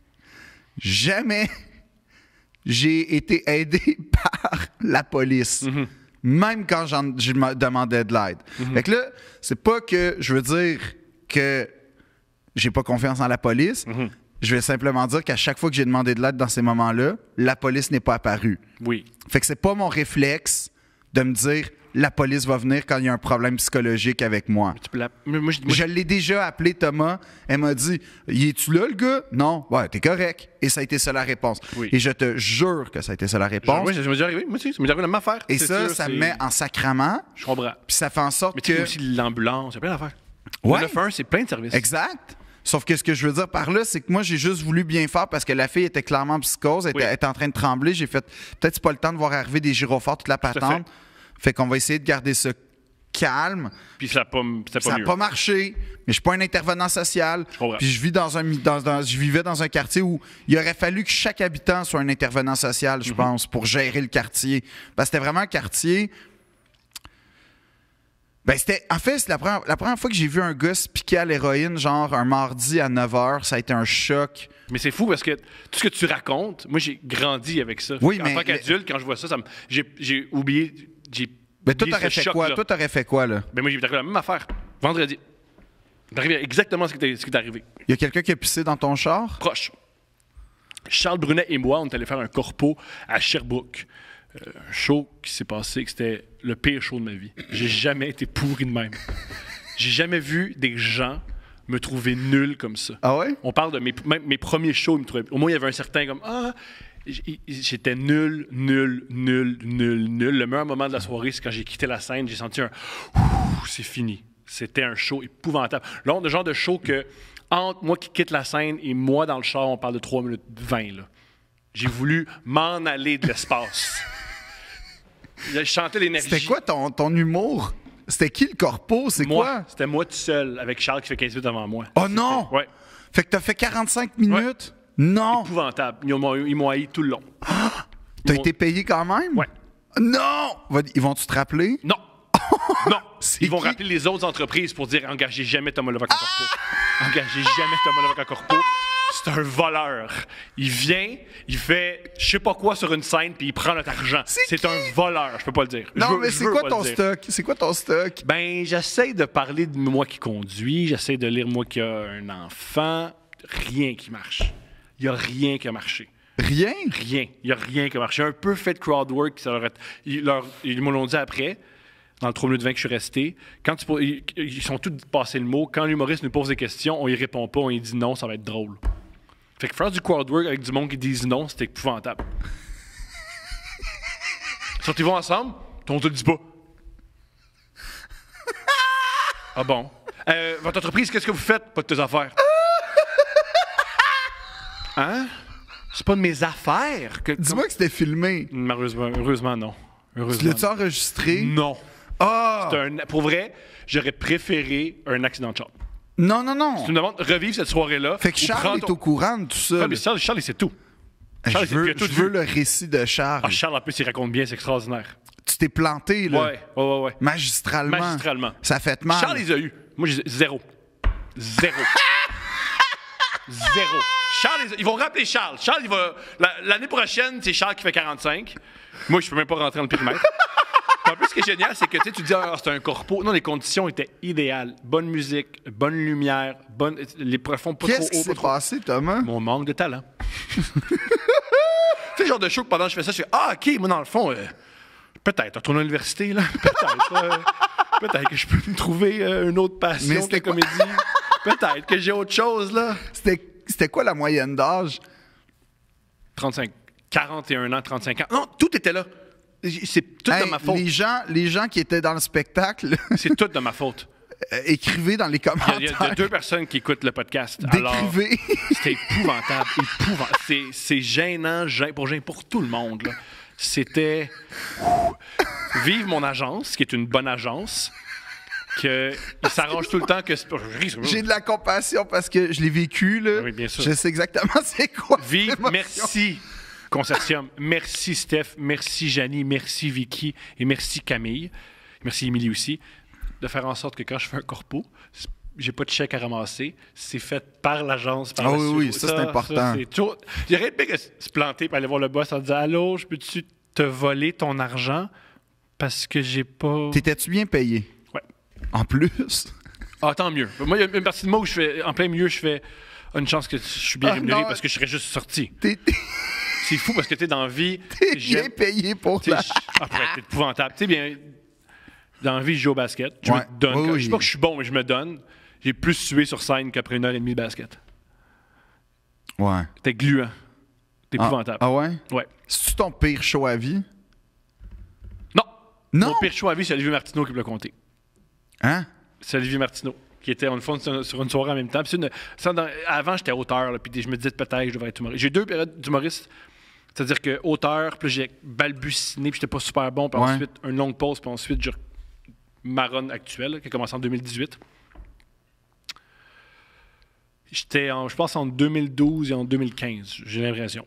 jamais j'ai été aidé par la police. Mm-hmm. Même quand je demandais de l'aide. Mm-hmm. Fait que là, c'est pas que je veux dire que j'ai pas confiance en la police. Mm-hmm. Je vais simplement dire qu'à chaque fois que j'ai demandé de l'aide dans ces moments-là, la police n'est pas apparue. Oui. Fait que c'est pas mon réflexe de me dire la police va venir quand il y a un problème psychologique avec moi. je l'ai déjà appelé Thomas. Elle m'a dit Y es-tu là, le gars Non. Ouais, t'es correct. Et ça a été ça la réponse. Oui. Et je te jure que ça a été ça la réponse. oui, je me suis arrivé. Moi aussi, ça m'est arrivé la même Et ça, ça me met en sacrament. Je comprends. Puis ça fait en sorte Mais que. Mais aussi l'ambulance, c'est plein d'affaires. Oui. Le fun, c'est plein de services. Exact. Sauf que ce que je veux dire par là, c'est que moi, j'ai juste voulu bien faire parce que la fille était clairement psychose, elle était, en train de trembler. J'ai fait peut-être pas le temps de voir arriver des gyrophares, toute la patente. Fait qu'on va essayer de garder ça calme. Puis ça n'a pas, pas, marché. Mais je suis pas un intervenant social. Je puis je vis dans un je vivais dans un quartier où il aurait fallu que chaque habitant soit un intervenant social, je mhm. pense, pour gérer le quartier. Parce que c'était vraiment un quartier. Ben c'était en fait c'est la première, fois que j'ai vu un gars se piquer à l'héroïne genre un mardi à 9h, ça a été un choc. Mais c'est fou parce que tout ce que tu racontes, moi j'ai grandi avec ça. Oui, en tant qu'adulte, quand je vois ça, j'ai oublié j'ai. Mais toi, t'aurais fait, quoi? Toi, t'aurais fait quoi, là? Ben moi, j'ai la même affaire. Vendredi. Arrivé exactement ce qui t'est arrivé. Il y a quelqu'un qui a pissé dans ton char? Proche. Charles Brunet et moi, on est allé faire un corpo à Sherbrooke. Euh, un show qui s'est passé, que c'était le pire show de ma vie. J'ai jamais été pourri de même. J'ai jamais vu des gens me trouver nul comme ça. Ah ouais? On parle de mes, mes premiers shows, ils me trouvaient, au moins il y avait un certain comme Ah, j'étais nul, nul, nul, nul, nul. Le meilleur moment de la soirée, c'est quand j'ai quitté la scène, j'ai senti un c'est fini. C'était un show épouvantable. genre de show que, entre moi qui quitte la scène et moi dans le char, on parle de 3 minutes 20. J'ai voulu m'en aller de l'espace. je chantais l'énergie. C'était quoi ton, ton humour? C'était qui le corpo? C'est C'était moi tout seul, avec Charles qui fait 15 minutes avant moi. Oh non! Ouais. Fait que t'as fait 45 minutes? Non! Épouvantable. Ils m'ont, haï tout le long. tu T'as été payé quand même? Ouais. Non! Ils vont-tu te rappeler? Non. non. Ils vont rappeler les autres entreprises pour dire engagez jamais Thomas Levac à Corpo. Ah! Engagez jamais Thomas Levac à Corpo. Ah! C'est un voleur. Il vient, il fait je sais pas quoi sur une scène puis il prend notre argent. C'est, un voleur, je peux pas le dire. Non, mais c'est quoi ton stock C'est quoi ton stock Ben, j'essaie de parler de moi qui conduis, j'essaie de lire moi qui a un enfant, rien qui marche il n'y a rien qui a marché. Rien? Rien. Il n'y a rien qui a marché. Un peu fait de crowd work, ça leur ils, leur, me l'ont dit après, dans le 3 minutes 20 que je suis resté. Quand ils, sont tous passés le mot. Quand l'humoriste nous pose des questions, on y répond pas, on y dit non, ça va être drôle. Fait que faire du crowd work avec du monde qui dit non, c'était épouvantable. sortez vont ensemble, Ton te le pas. ah bon? Euh, votre entreprise, qu'est-ce que vous faites? Pas de tes affaires. Hein? C'est pas de mes affaires. Que... Dis-moi que c'était filmé. Malheureusement, heureusement, non. Heureusement, tu l'as-tu enregistré? Non. Ah! Pour vrai, j'aurais préféré un accident de char. Non, non, non. Si tu me demandes revivre cette soirée-là. Fait que Charles est au courant de tout ça. mais Charles, Charles, il sait tout. Charles, je veux, le récit de Charles. Ah, Charles, en plus, il raconte bien, c'est extraordinaire. Tu t'es planté, là. Ouais, ouais, ouais. Magistralement. Magistralement. Ça fait mal. Charles, il a eu. Moi, j'ai zéro. Zéro. zéro. Charles, ils vont rappeler Charles. Charles, il va. L'année prochaine, c'est Charles qui fait 45. Moi, je peux même pas rentrer dans le périmètre. en plus, ce qui est génial, c'est que tu dis, ah, c'est un corpo. Non, les conditions étaient idéales. Bonne musique, bonne lumière, bonne... les profonds pas Qu'est-ce trop qui s'est passé, Thomas? Mon manque de talent. tu sais, genre de show que pendant que je fais ça, je fais, ah, OK, moi, dans le fond, euh, peut-être, à à l'université, là. Peut-être. Euh, peut-être que je peux me trouver euh, une autre passion que la comédie. peut-être que j'ai autre chose, là. C'était c'était quoi la moyenne d'âge? 35, 41 ans, 35 ans. Non, tout était là. C'est tout de ma faute. Les gens, les gens qui étaient dans le spectacle. C'est tout de ma faute. Euh, écrivez dans les commentaires. Il y, a, deux personnes qui écoutent le podcast. Décrivez. C'était épouvantable. épouvantable. C'est gênant, gênant pour, gênant pour tout le monde. C'était. Vive mon agence, qui est une bonne agence il s'arrange tout le temps que. J'ai de la compassion parce que je l'ai vécu, Je sais exactement c'est quoi. Vive, merci. Consortium, merci Steph, merci Janie, merci Vicky et merci Camille. Merci Émilie aussi. De faire en sorte que quand je fais un corpo, j'ai pas de chèque à ramasser, c'est fait par l'agence. Ah oui, oui, ça, c'est important. Il y aurait bien que se planter pour aller voir le boss en disant Allô, je peux-tu te voler ton argent parce que j'ai pas. T'étais-tu bien payé? En plus? Ah, tant mieux. Moi, il y a une partie de moi où je fais, en plein milieu, je fais une chance que je suis bien ah, rémunéré parce que je serais juste sorti. C'est fou parce que t'es dans vie. T'es bien payé pour ça. Ah, t'es épouvantable. T'es bien. Dans vie, je joue au basket. Je me donne. Je sais pas que je suis bon, mais je me donne. J'ai plus sué sur scène qu'après une heure et demie de basket. Ouais. T'es gluant. T'es ah. épouvantable. Ah, ouais? Ouais. C'est-tu ton pire show à vie? Non. Non. Mon pire show à vie, c'est Olivier Martineau qui me l'a compté. Hein? C'est Olivier Martineau qui était, en fond, sur une soirée en même temps. avant, j'étais auteur, puis je me disais peut-être que je devrais être humoriste. J'ai deux périodes d'humoriste, c'est-à-dire que auteur, puis j'ai balbutiné, puis j'étais pas super bon, puis ensuite, une longue pause, puis ensuite, je marronne actuelle, qui a commencé en 2018. J'étais, je pense, en 2012 et en 2015, j'ai l'impression.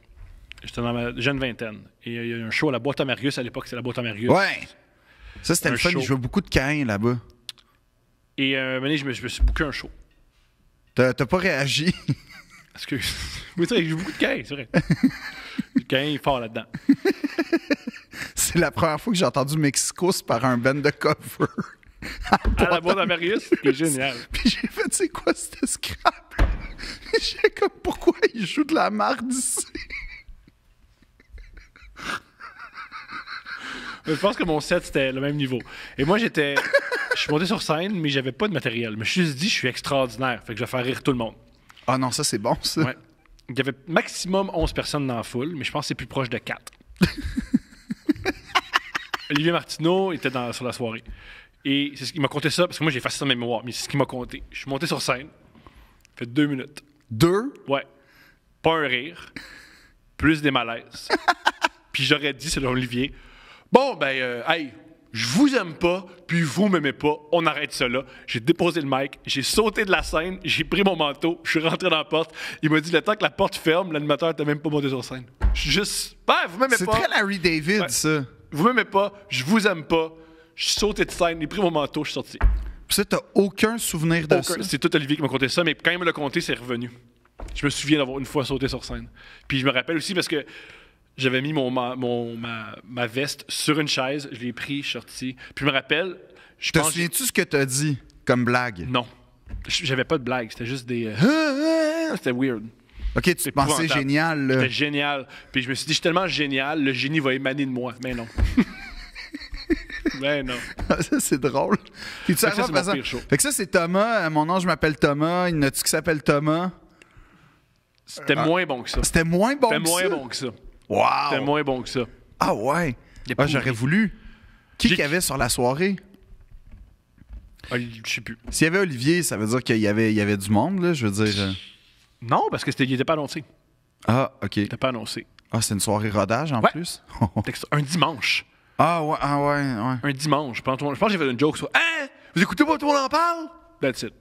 J'étais dans ma jeune vingtaine. Et euh, il y a eu un show à la boîte à Marius à l'époque, c'est la boîte à Marius. Ouais! Ça, c'était le fun. Show. Je beaucoup de caïn là-bas. Et euh, un moment donné, je me, suis bouqué un show. T'as pas réagi. Excuse. Oui, c'est vrai, j'ai beaucoup de gain, c'est vrai. J'ai est fort là-dedans. C'est la première fois que j'ai entendu Mexico par un band de cover. À la boîte d'Amérius, c'est génial. Puis j'ai fait, c'est quoi ce scrap? J'ai comme, pourquoi il joue de la marde ici? je pense que mon set, c'était le même niveau. Et moi, j'étais. Je suis monté sur scène, mais j'avais pas de matériel. Mais je me suis dit, je suis extraordinaire. Fait que je vais faire rire tout le monde. Ah non, ça, c'est bon, ça. Il y avait maximum 11 personnes dans la foule, mais je pense que c'est plus proche de 4. Olivier Martineau était dans, sur la soirée. Et c'est ce qui m'a compté ça, parce que moi, j'ai effacé ça dans mes mémoires, mais c'est ce qui m'a compté. Je suis monté sur scène, fait deux minutes. Deux? Ouais. Pas un rire, plus des malaises. Puis j'aurais dit, selon Olivier, Bon, ben, euh, hey, je vous aime pas, puis vous m'aimez pas, on arrête cela. J'ai déposé le mic, j'ai sauté de la scène, j'ai pris mon manteau, je suis rentré dans la porte. Il m'a dit le temps que la porte ferme, l'animateur t'a même pas monté sur scène. Je suis juste, ben, vous m'aimez pas. C'est très Larry David, ça. Vous m'aimez pas, je vous aime pas, je suis sauté de scène, j'ai pris mon manteau, je suis sorti. Puis ça, t'as aucun souvenir de ça. C'est tout Olivier qui m'a conté ça, mais quand il me l'a conté, c'est revenu. Je me souviens d'avoir une fois sauté sur scène. Puis je me rappelle aussi parce que j'avais mis mon, ma, veste sur une chaise, je l'ai pris, je suis sorti. Puis je me rappelle. Je Te souviens-tu ce que tu as dit comme blague? Non. J'avais pas de blague, c'était juste des. Euh, c'était weird. Ok, tu pensais génial. C'était génial. Puis je me suis dit, je suis tellement génial, le génie va émaner de moi. Mais non. Mais non. Ah, c'est drôle. Puis ça, c'est mon show. Fait que ça, c'est Thomas. Euh, mon nom, je m'appelle Thomas. Il na tu qui s'appelle Thomas? C'était ah. moins bon que ça. C'était moins bon C'était moins bon que ça. C'était moins bon que ça. Ah ouais? Ah, j'aurais voulu. Qui qu'il y avait sur la soirée? Ah, je sais plus. S'il y avait Olivier, ça veut dire qu'il y avait, il y avait du monde, là, je veux dire. Euh. Non, parce que c'était, il n'était pas annoncé. Ah, OK. Il n'était pas annoncé. Ah, c'est une soirée rodage en plus? un dimanche. Ah ouais, ah ouais, ouais. Un dimanche. Je pense, je pense que j'ai fait une joke sur Hein? Vous écoutez pas, tout le monde en parle? That's it.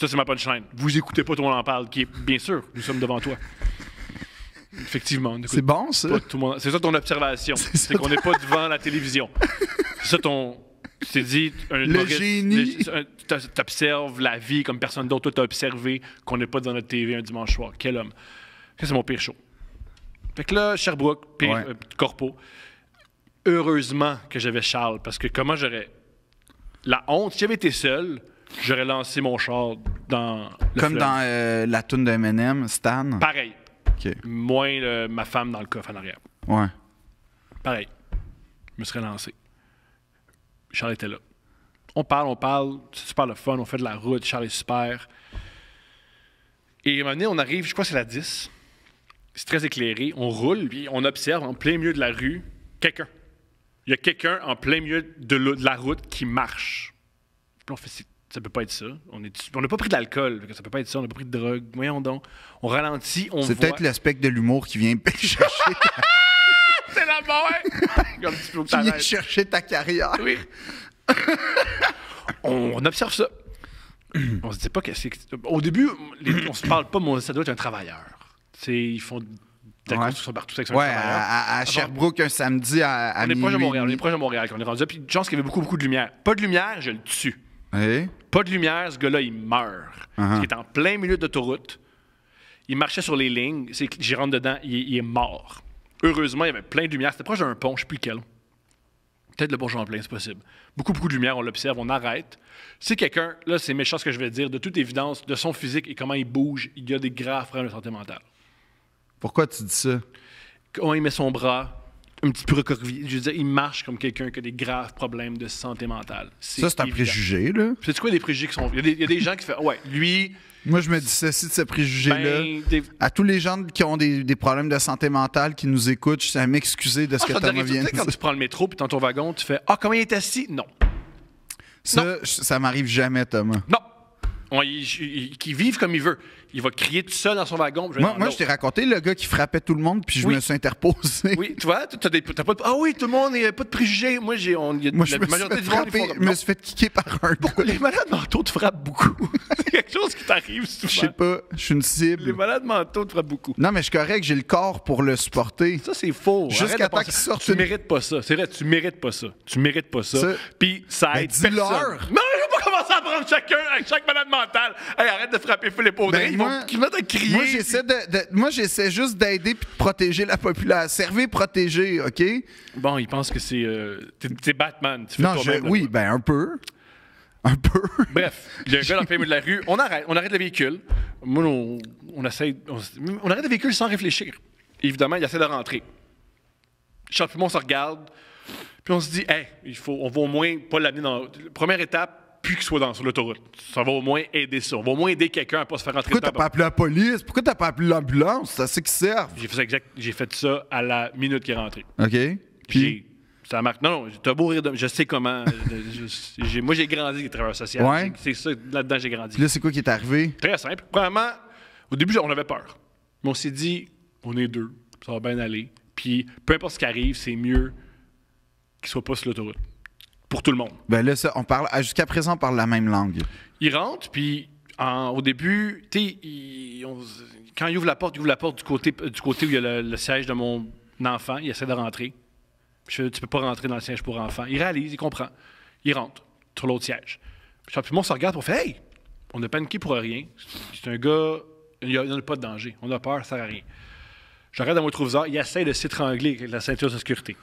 Ça, c'est ma punchline. Vous écoutez pas, tout le monde en parle, qui est, bien sûr, nous sommes devant toi. Effectivement. C'est bon, ça. C'est ça ton observation. C'est qu'on n'est pas devant la télévision. C'est ça ton. Tu t'es dit. Un, le génie. observes la vie comme personne d'autre. Toi, as observé qu'on n'est pas devant notre TV un dimanche soir. Quel homme. c'est mon pire show. Fait que là, Sherbrooke, pire euh, corpo. Heureusement que j'avais Charles, parce que comment j'aurais. La honte, si j'avais été seul, j'aurais lancé mon char dans. Comme dans euh, la toune de M&M, Stan. Pareil. Moins euh, ma femme dans le coffre en arrière. Ouais. Pareil. Je me serais lancé. Charles était là. On parle, on parle. C'est super le fun. On fait de la route. Charles est super. Et à un moment donné, on arrive, je crois que c'est la 10. C'est très éclairé. On roule, puis on observe en plein milieu de la rue quelqu'un. Il y a quelqu'un en plein milieu de, la route qui marche. on fait, ça peut pas être ça. On n'a pas pris de l'alcool, ça peut pas être ça. On n'a pas pris de drogue. Voyons donc. On ralentit, C'est peut-être l'aspect de l'humour qui vient chercher. C'est la mort! Comme tu peux Qui chercher ta carrière. Oui. on, observe ça. on se dit pas que Au début, on se parle pas, mais ça doit être un travailleur. ils font ouais. partout. à, Sherbrooke, un samedi à, à On est proche de Montréal, on est proche de Montréal, on est rendu Puis, je pense qu'il y avait beaucoup, beaucoup de lumière. Pas de lumière, je le tue. Pas de lumière, ce gars-là, il meurt. Ah ah. Il est en plein milieu d'autoroute. Il marchait sur les lignes. J'y rentre dedans, il, est mort. Heureusement, il y avait plein de lumière. C'était proche d'un pont, je sais plus lequel. Peut-être le pont Champlain, c'est possible. Beaucoup, beaucoup de lumière, on l'observe, on arrête. C'est quelqu'un, là, c'est méchant ce que je vais dire, de toute évidence, de son physique et comment il bouge, il y a des graves problèmes de santé mentale. Pourquoi tu dis ça? Comment il met son bras, un petit peu Je veux dire, il marche comme quelqu'un qui a des graves problèmes de santé mentale. Ça, c'est un préjugé, là. C'est quoi les préjugés qui sont. Il y a des, gens qui font. Ouais, lui. Moi, je me dis ceci de ce préjugé-là. Ben, à tous les gens qui ont des, problèmes de santé mentale qui nous écoutent, je à m'excuser de ce ah, que tu viens de dire. quand tu prends le métro puis dans ton wagon, tu fais Ah, comment il est assis Non. Ça, non. ça m'arrive jamais, Thomas. Non. On, qu'il vive comme il veut. Il va crier tout seul dans son wagon. moi, je t'ai raconté le gars qui frappait tout le monde, puis je me suis interposé. Oui, tu vois, t'as pas de, Ah oui, tout le monde, il pas de préjugés. Moi, j'ai, moi, je me suis fait kicker par un. Pourquoi les malades mentaux te frappent beaucoup? C'est quelque chose qui t'arrive souvent. Je sais pas, je suis une cible. Les malades mentaux te frappent beaucoup. Non, mais je suis correct, j'ai le corps pour le supporter. Ça, c'est faux. Jusqu'à temps qu'il Tu mérites pas ça. C'est vrai, tu mérites pas ça. Tu mérites pas ça. Puis ça ben, aide Non, je vais pas commencer à prendre chacun, avec chaque malade mental arrête de frapper Philippe Audrey. Ben, ils vont moi, crier. Moi, j'essaie, juste d'aider puis de protéger la population. Servir, protéger, OK? Bon, ils pensent que c'est. Batman. oui, ben un peu. Un peu. Bref, il y a un de la rue. On arrête, on arrête le véhicule. Moi, on, on essaie, on, arrête le véhicule sans réfléchir. Évidemment, il essaie de rentrer. Champion, on se regarde. Puis on se dit, eh, il faut, on va au moins pas l'amener dans. Première étape, puis qu'il soit dans, sur l'autoroute. Ça va au moins aider ça. On va au moins aider quelqu'un à ne pas se faire entrer Pourquoi t'as pas appelé la police? Pourquoi t'as pas appelé l'ambulance? Ça c'est qui sert. J'ai fait, ça j'ai fait ça à la minute qui est rentré. OK. Puis. Ça marque. Non, non, t'as beau rire de. Je sais comment. Euh, moi, j'ai grandi, des travailleurs sociaux. Ouais. C'est, ça, là-dedans, j'ai grandi. Puis là, c'est quoi qui est arrivé? Très simple. Premièrement, au début, on avait peur. Mais on s'est dit, on est deux, ça va bien aller. Puis peu importe ce qui arrive, c'est mieux qu'il soit pas sur l'autoroute pour tout le monde. Ben là, ça, on parle, ah, jusqu'à présent, on parle la même langue. Il rentre, puis au début, tu quand il ouvre la porte, il ouvre la porte du côté, du côté où il y a le, siège de mon enfant, il essaie de rentrer. Je tu peux pas rentrer dans le siège pour enfant. Il réalise, il comprend. Il rentre sur l'autre siège. Puis mon monde se regarde, on fait Hey, on a paniqué pour rien. C'est un gars, il n'y a, pas de danger. On a peur, ça sert à rien. Je regarde dans mon trouvisor, il essaie de s'étrangler avec la ceinture de sécurité.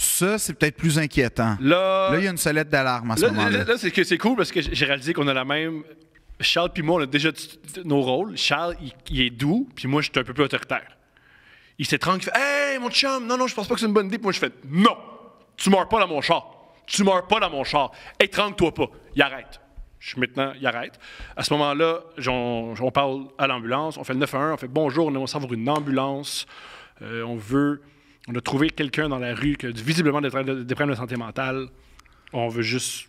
Ça, c'est peut-être plus inquiétant. Là, il y a une solette d'alarme à ce moment-là. Là, c'est cool parce que j'ai réalisé qu'on a la même. Charles et moi, on a déjà nos rôles. Charles, il, est doux, puis moi, je suis un peu plus autoritaire. Il s'étrangle, il fait Hey, mon chum, non, non, je pense pas que c'est une bonne idée. Puis moi, je fais Non, tu meurs pas dans mon char. Tu meurs pas dans mon char. Étrangle-toi pas. Il arrête. Je suis maintenant, il arrête. À ce moment-là, on, parle à l'ambulance, on fait le 9-1-1, on fait bonjour, on est en une ambulance, euh, on veut on a trouvé quelqu'un dans la rue qui a visiblement des, problèmes de santé mentale. On veut juste,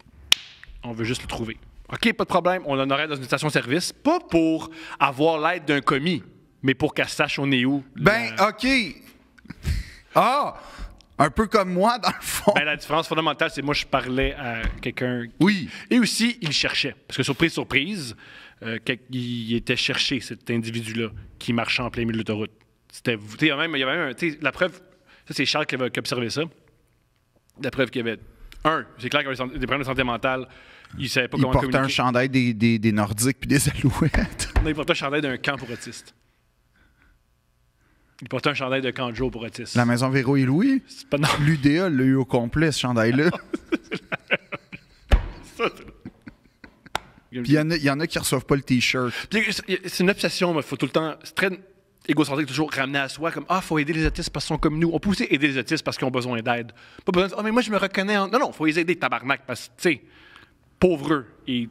on veut juste le trouver. OK, pas de problème, on en aurait dans une station-service, pas pour avoir l'aide d'un commis, mais pour qu'elle sache on est où. Ben, OK. Ah! Un peu comme moi, dans le fond. Ben, la différence fondamentale, c'est moi, je parlais à quelqu'un. Oui. Et aussi, il cherchait. Parce que, surprise, surprise, euh, il était cherché, cet individu-là, qui marchait en plein milieu de l'autoroute. C'était. même, il y avait même. La preuve, ça, c'est Charles qui avait observé ça. La preuve qu'il y avait. Un, c'est clair qu'il avait des problèmes de santé mentale. Il savait pas il portait un chandail des, des, Nordiques puis des Alouettes. Non, il portait un chandail d'un camp pour autistes. Il portait un chandail de camp Joe pour autistes. La maison Véro et Louis? Pas... L'UDA l'a eu au complet, ce chandail-là. il y, en a, il y en a qui reçoivent pas le T-shirt. C'est une obsession, il faut tout le temps. C'est très égocentrique, toujours ramené à soi, comme Ah, faut aider les autistes parce qu'ils sont comme nous. On peut aussi aider les autistes parce qu'ils ont besoin d'aide. Pas besoin de Ah, oh, mais moi, je me reconnais. En... Non, non, faut les aider, tabarnak, parce que, tu sais, pauvres Et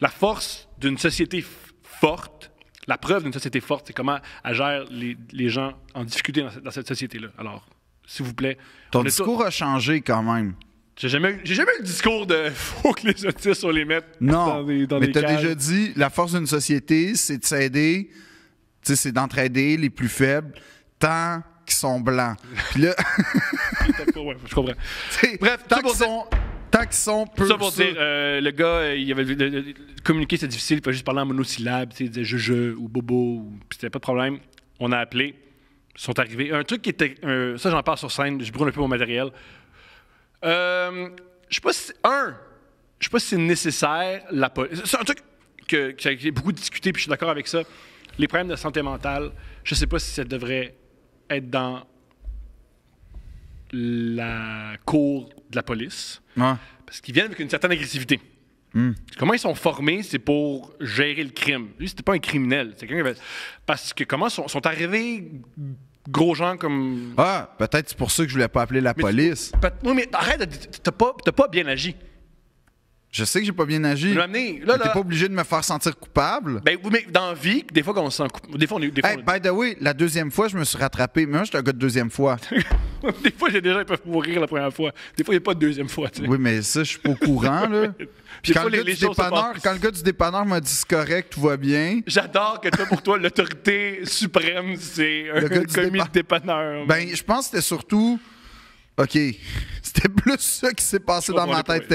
la force d'une société forte, la preuve d'une société forte, c'est comment elle gère les, les, gens en difficulté dans, cette société-là. Alors, s'il vous plaît. Ton discours a changé quand même. J'ai jamais, eu, jamais eu le discours de faut que les autistes, on les mette non, dans des Non, mais as déjà dit la force d'une société, c'est de s'aider tu sais, c'est d'entraider les plus faibles tant qu'ils sont blancs. Puis là. je comprends. Bref, tant qu'ils sont. Tant qu'ils sont peu. Ça dire, euh, le gars, euh, il avait, communiquer, c'était difficile. Il fallait juste parler en monosyllabe. Il disait je-je ou bobo. puis c'était pas de problème. On a appelé. Ils sont arrivés. Un truc qui était. ça, j'en parle sur scène. Je brûle un peu mon matériel. Euh, je sais pas si. Un, je sais pas si c'est nécessaire la C'est un truc que, que, j'ai beaucoup discuté, puis je suis d'accord avec ça. Les problèmes de santé mentale, je ne sais pas si ça devrait être dans la cour de la police. Parce qu'ils viennent avec une certaine agressivité. Hmm. Comment ils sont formés, c'est pour gérer le crime. Lui, c'était pas un criminel. Parce que comment sont, arrivés gros gens comme. Ah, peut-être c'est pour ça que je voulais pas appeler la police. mais arrête, t'as pas, pas bien agi. Je sais que j'ai pas bien agi. Tu n'es pas obligé de me faire sentir coupable. Ben oui, mais dans vie, des fois, quand on se sent coupable. Des fois, on est. Des fois, by the way, la deuxième fois, je me suis rattrapé. Mais moi, j'étais un gars de deuxième fois. des fois, j'ai déjà, ils peuvent mourir la première fois. Des fois, il n'y a pas de deuxième fois. Oui, mais ça, je suis pas au courant, là. quand, le gars du dépanneur m'a dit c'est correct, tout va bien. J'adore que toi, pour toi, l'autorité suprême, c'est un commis de dépanneur. Ben, je pense que c'était surtout OK. C'était plus ça qui s'est passé dans ma tête.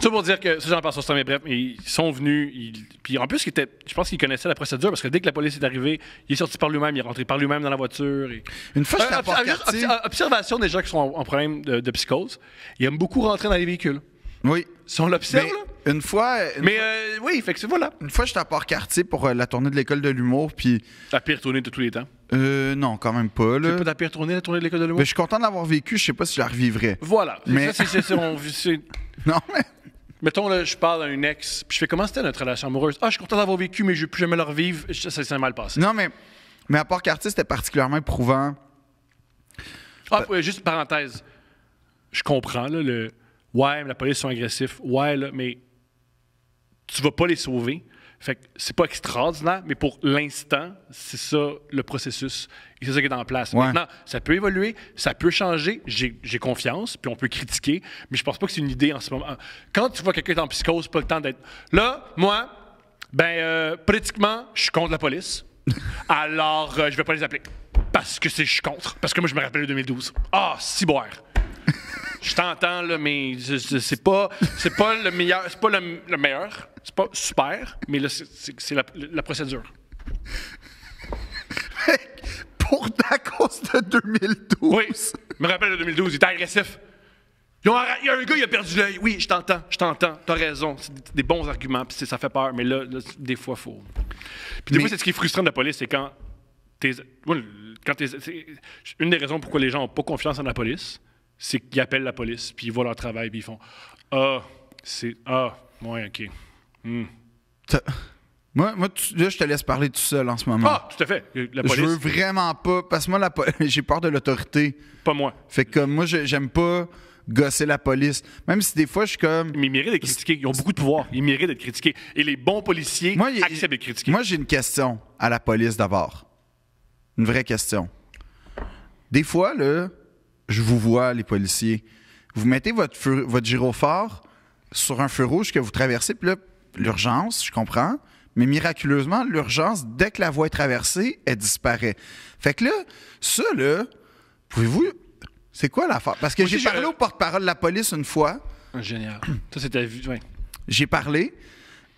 Ça pour dire que, ça j'en passe sur mais bref, ils sont venus. puis en plus, je pense qu'ils connaissaient la procédure parce que dès que la police est arrivée, il est sorti par lui-même, il est rentré par lui-même dans la voiture. Une fois euh, port quartier... Observation des gens qui sont en, problème de, psychose, ils aiment beaucoup rentrer dans les véhicules. Oui. Si on l'observe, Une fois. mais euh, oui, fait que voilà. Une fois, j'étais à Port-Cartier pour euh, la tournée de l'école de l'humour, puis. La pire tournée de tous les temps. Euh, non, quand même pas. Tu n'as pas la la tournée de l'école de l'humour? Mais je suis content d'avoir vécu, je sais pas si je la revivrais. Voilà. Mais... Ça, c'est, c'est, Non, mais... Mettons, là, je parle à un ex, puis je fais comment c'était notre relation amoureuse? Ah, je suis content d'avoir vécu, mais je ne vais plus jamais la revivre. Ça, s'est mal passé. Non, mais, mais à part qu'artiste, c'était particulièrement éprouvant. Ah, euh, juste une parenthèse. Je comprends, là, le. Ouais, mais la police sont agressifs. Ouais, là, mais tu vas pas les sauver. Fait c'est pas extraordinaire, mais pour l'instant, c'est ça le processus. Et c'est ça qui est en place. Maintenant, ça peut évoluer, ça peut changer. J'ai confiance, puis on peut critiquer, mais je pense pas que c'est une idée en ce moment. Quand tu vois quelqu'un est en psychose, pas le temps d'être. Là, moi, ben, euh, politiquement, je suis contre la police. Alors, euh, je vais pas les appeler. Parce que je suis contre. Parce que moi, je me rappelle le 2012. Ah, oh, je t'entends, là, mais c'est pas, c'est pas le meilleur. C'est pas le, meilleur. C'est pas super, mais là, c'est la, procédure. Pour ta cause de 2012. Oui, je me rappelle de 2012, il était agressif. Il y a un gars, il a perdu l'œil. Oui, je t'entends, je t'entends, t'as raison. C'est des bons arguments, puis ça fait peur, mais là, des fois, faut. Puis des fois, c'est ce qui est frustrant de la police, c'est quand Quand t'es une des raisons pourquoi les gens n'ont pas confiance en la police, c'est qu'ils appellent la police, puis ils voient leur travail, puis ils font Ah, c'est. Ah, ouais, OK. Hmm. Moi, moi là, je te laisse parler tout seul en ce moment. Ah, tout à fait. Euh, la police. Je veux vraiment pas. Parce que moi, la j'ai peur de l'autorité. Pas moi. Fait que moi, j'aime pas gosser la police. Même si des fois, je suis comme. ils méritent d'être critiqués. Ils ont beaucoup de pouvoir. Ils méritent d'être critiqués. Et les bons policiers moi, acceptent Moi, j'ai une question à la police d'abord. Une vraie question. Des fois, là, je vous vois, les policiers. Vous mettez votre, gyrophore sur un feu rouge que vous traversez, puis là, l'urgence, je comprends, mais miraculeusement, l'urgence, dès que la voie est traversée, elle disparaît. Fait que là, ça, là, pouvez-vous. C'est quoi l'affaire? Parce que j'ai parlé au porte-parole de la police une fois. Génial. ça, c'était. J'ai parlé.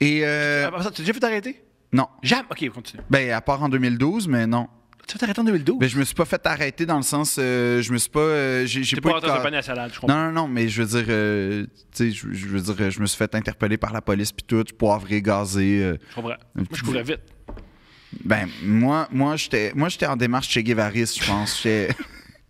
Et. Euh, ah, bah, tu déjà fait t'arrêter? Non. Jamais. OK, continue. Ben, à part en 2012, mais non. Tu t'es arrêté en 2012? Ben, je me suis pas fait arrêter dans le sens. Euh, je me suis pas. Euh, j'ai, j'ai pas, pas rentré à salade, je comprends. Non, non, non, mais je veux dire. Euh, tu sais, je, veux dire, je me suis fait interpeller par la police, puis tout, poivré, gazé. je comprends. je vite. Ben, moi, moi, j'étais, moi, j'étais en démarche chez Guevaris, je pense.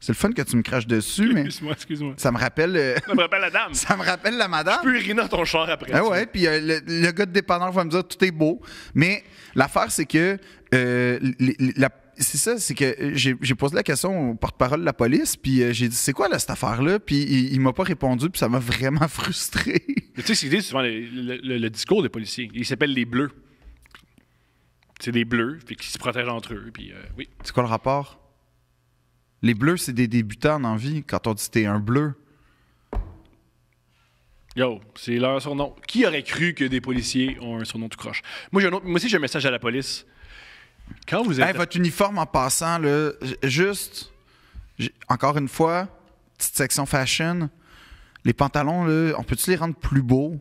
C'est le fun que tu me craches dessus, mais. Excuse-moi, excuse-moi. Ça me rappelle. Ça me rappelle la dame. ça me rappelle la madame. Tu peux ton char après. Ah ouais, puis le, gars de dépanneur va me dire tout est beau. Mais l'affaire, c'est que la c'est ça, c'est que euh, j'ai, posé la question au porte-parole de la police, puis euh, j'ai dit c'est quoi cette affaire-là, puis il, m'a pas répondu, puis ça m'a vraiment frustré. tu sais, c'est souvent le, souvent, le, discours des policiers. Ils s'appellent les bleus. C'est des bleus, puis qui se protègent entre eux, puis euh, C'est quoi le rapport Les bleus, c'est des débutants en vie. Quand on dit t'es un bleu. Yo, c'est leur surnom. Qui aurait cru que des policiers ont un surnom tout croche Moi, j'ai moi aussi, j'ai un message à la police. Quand vous êtes... votre uniforme en passant, le juste, encore une fois, petite section fashion, les pantalons, on peut-tu les rendre plus beaux?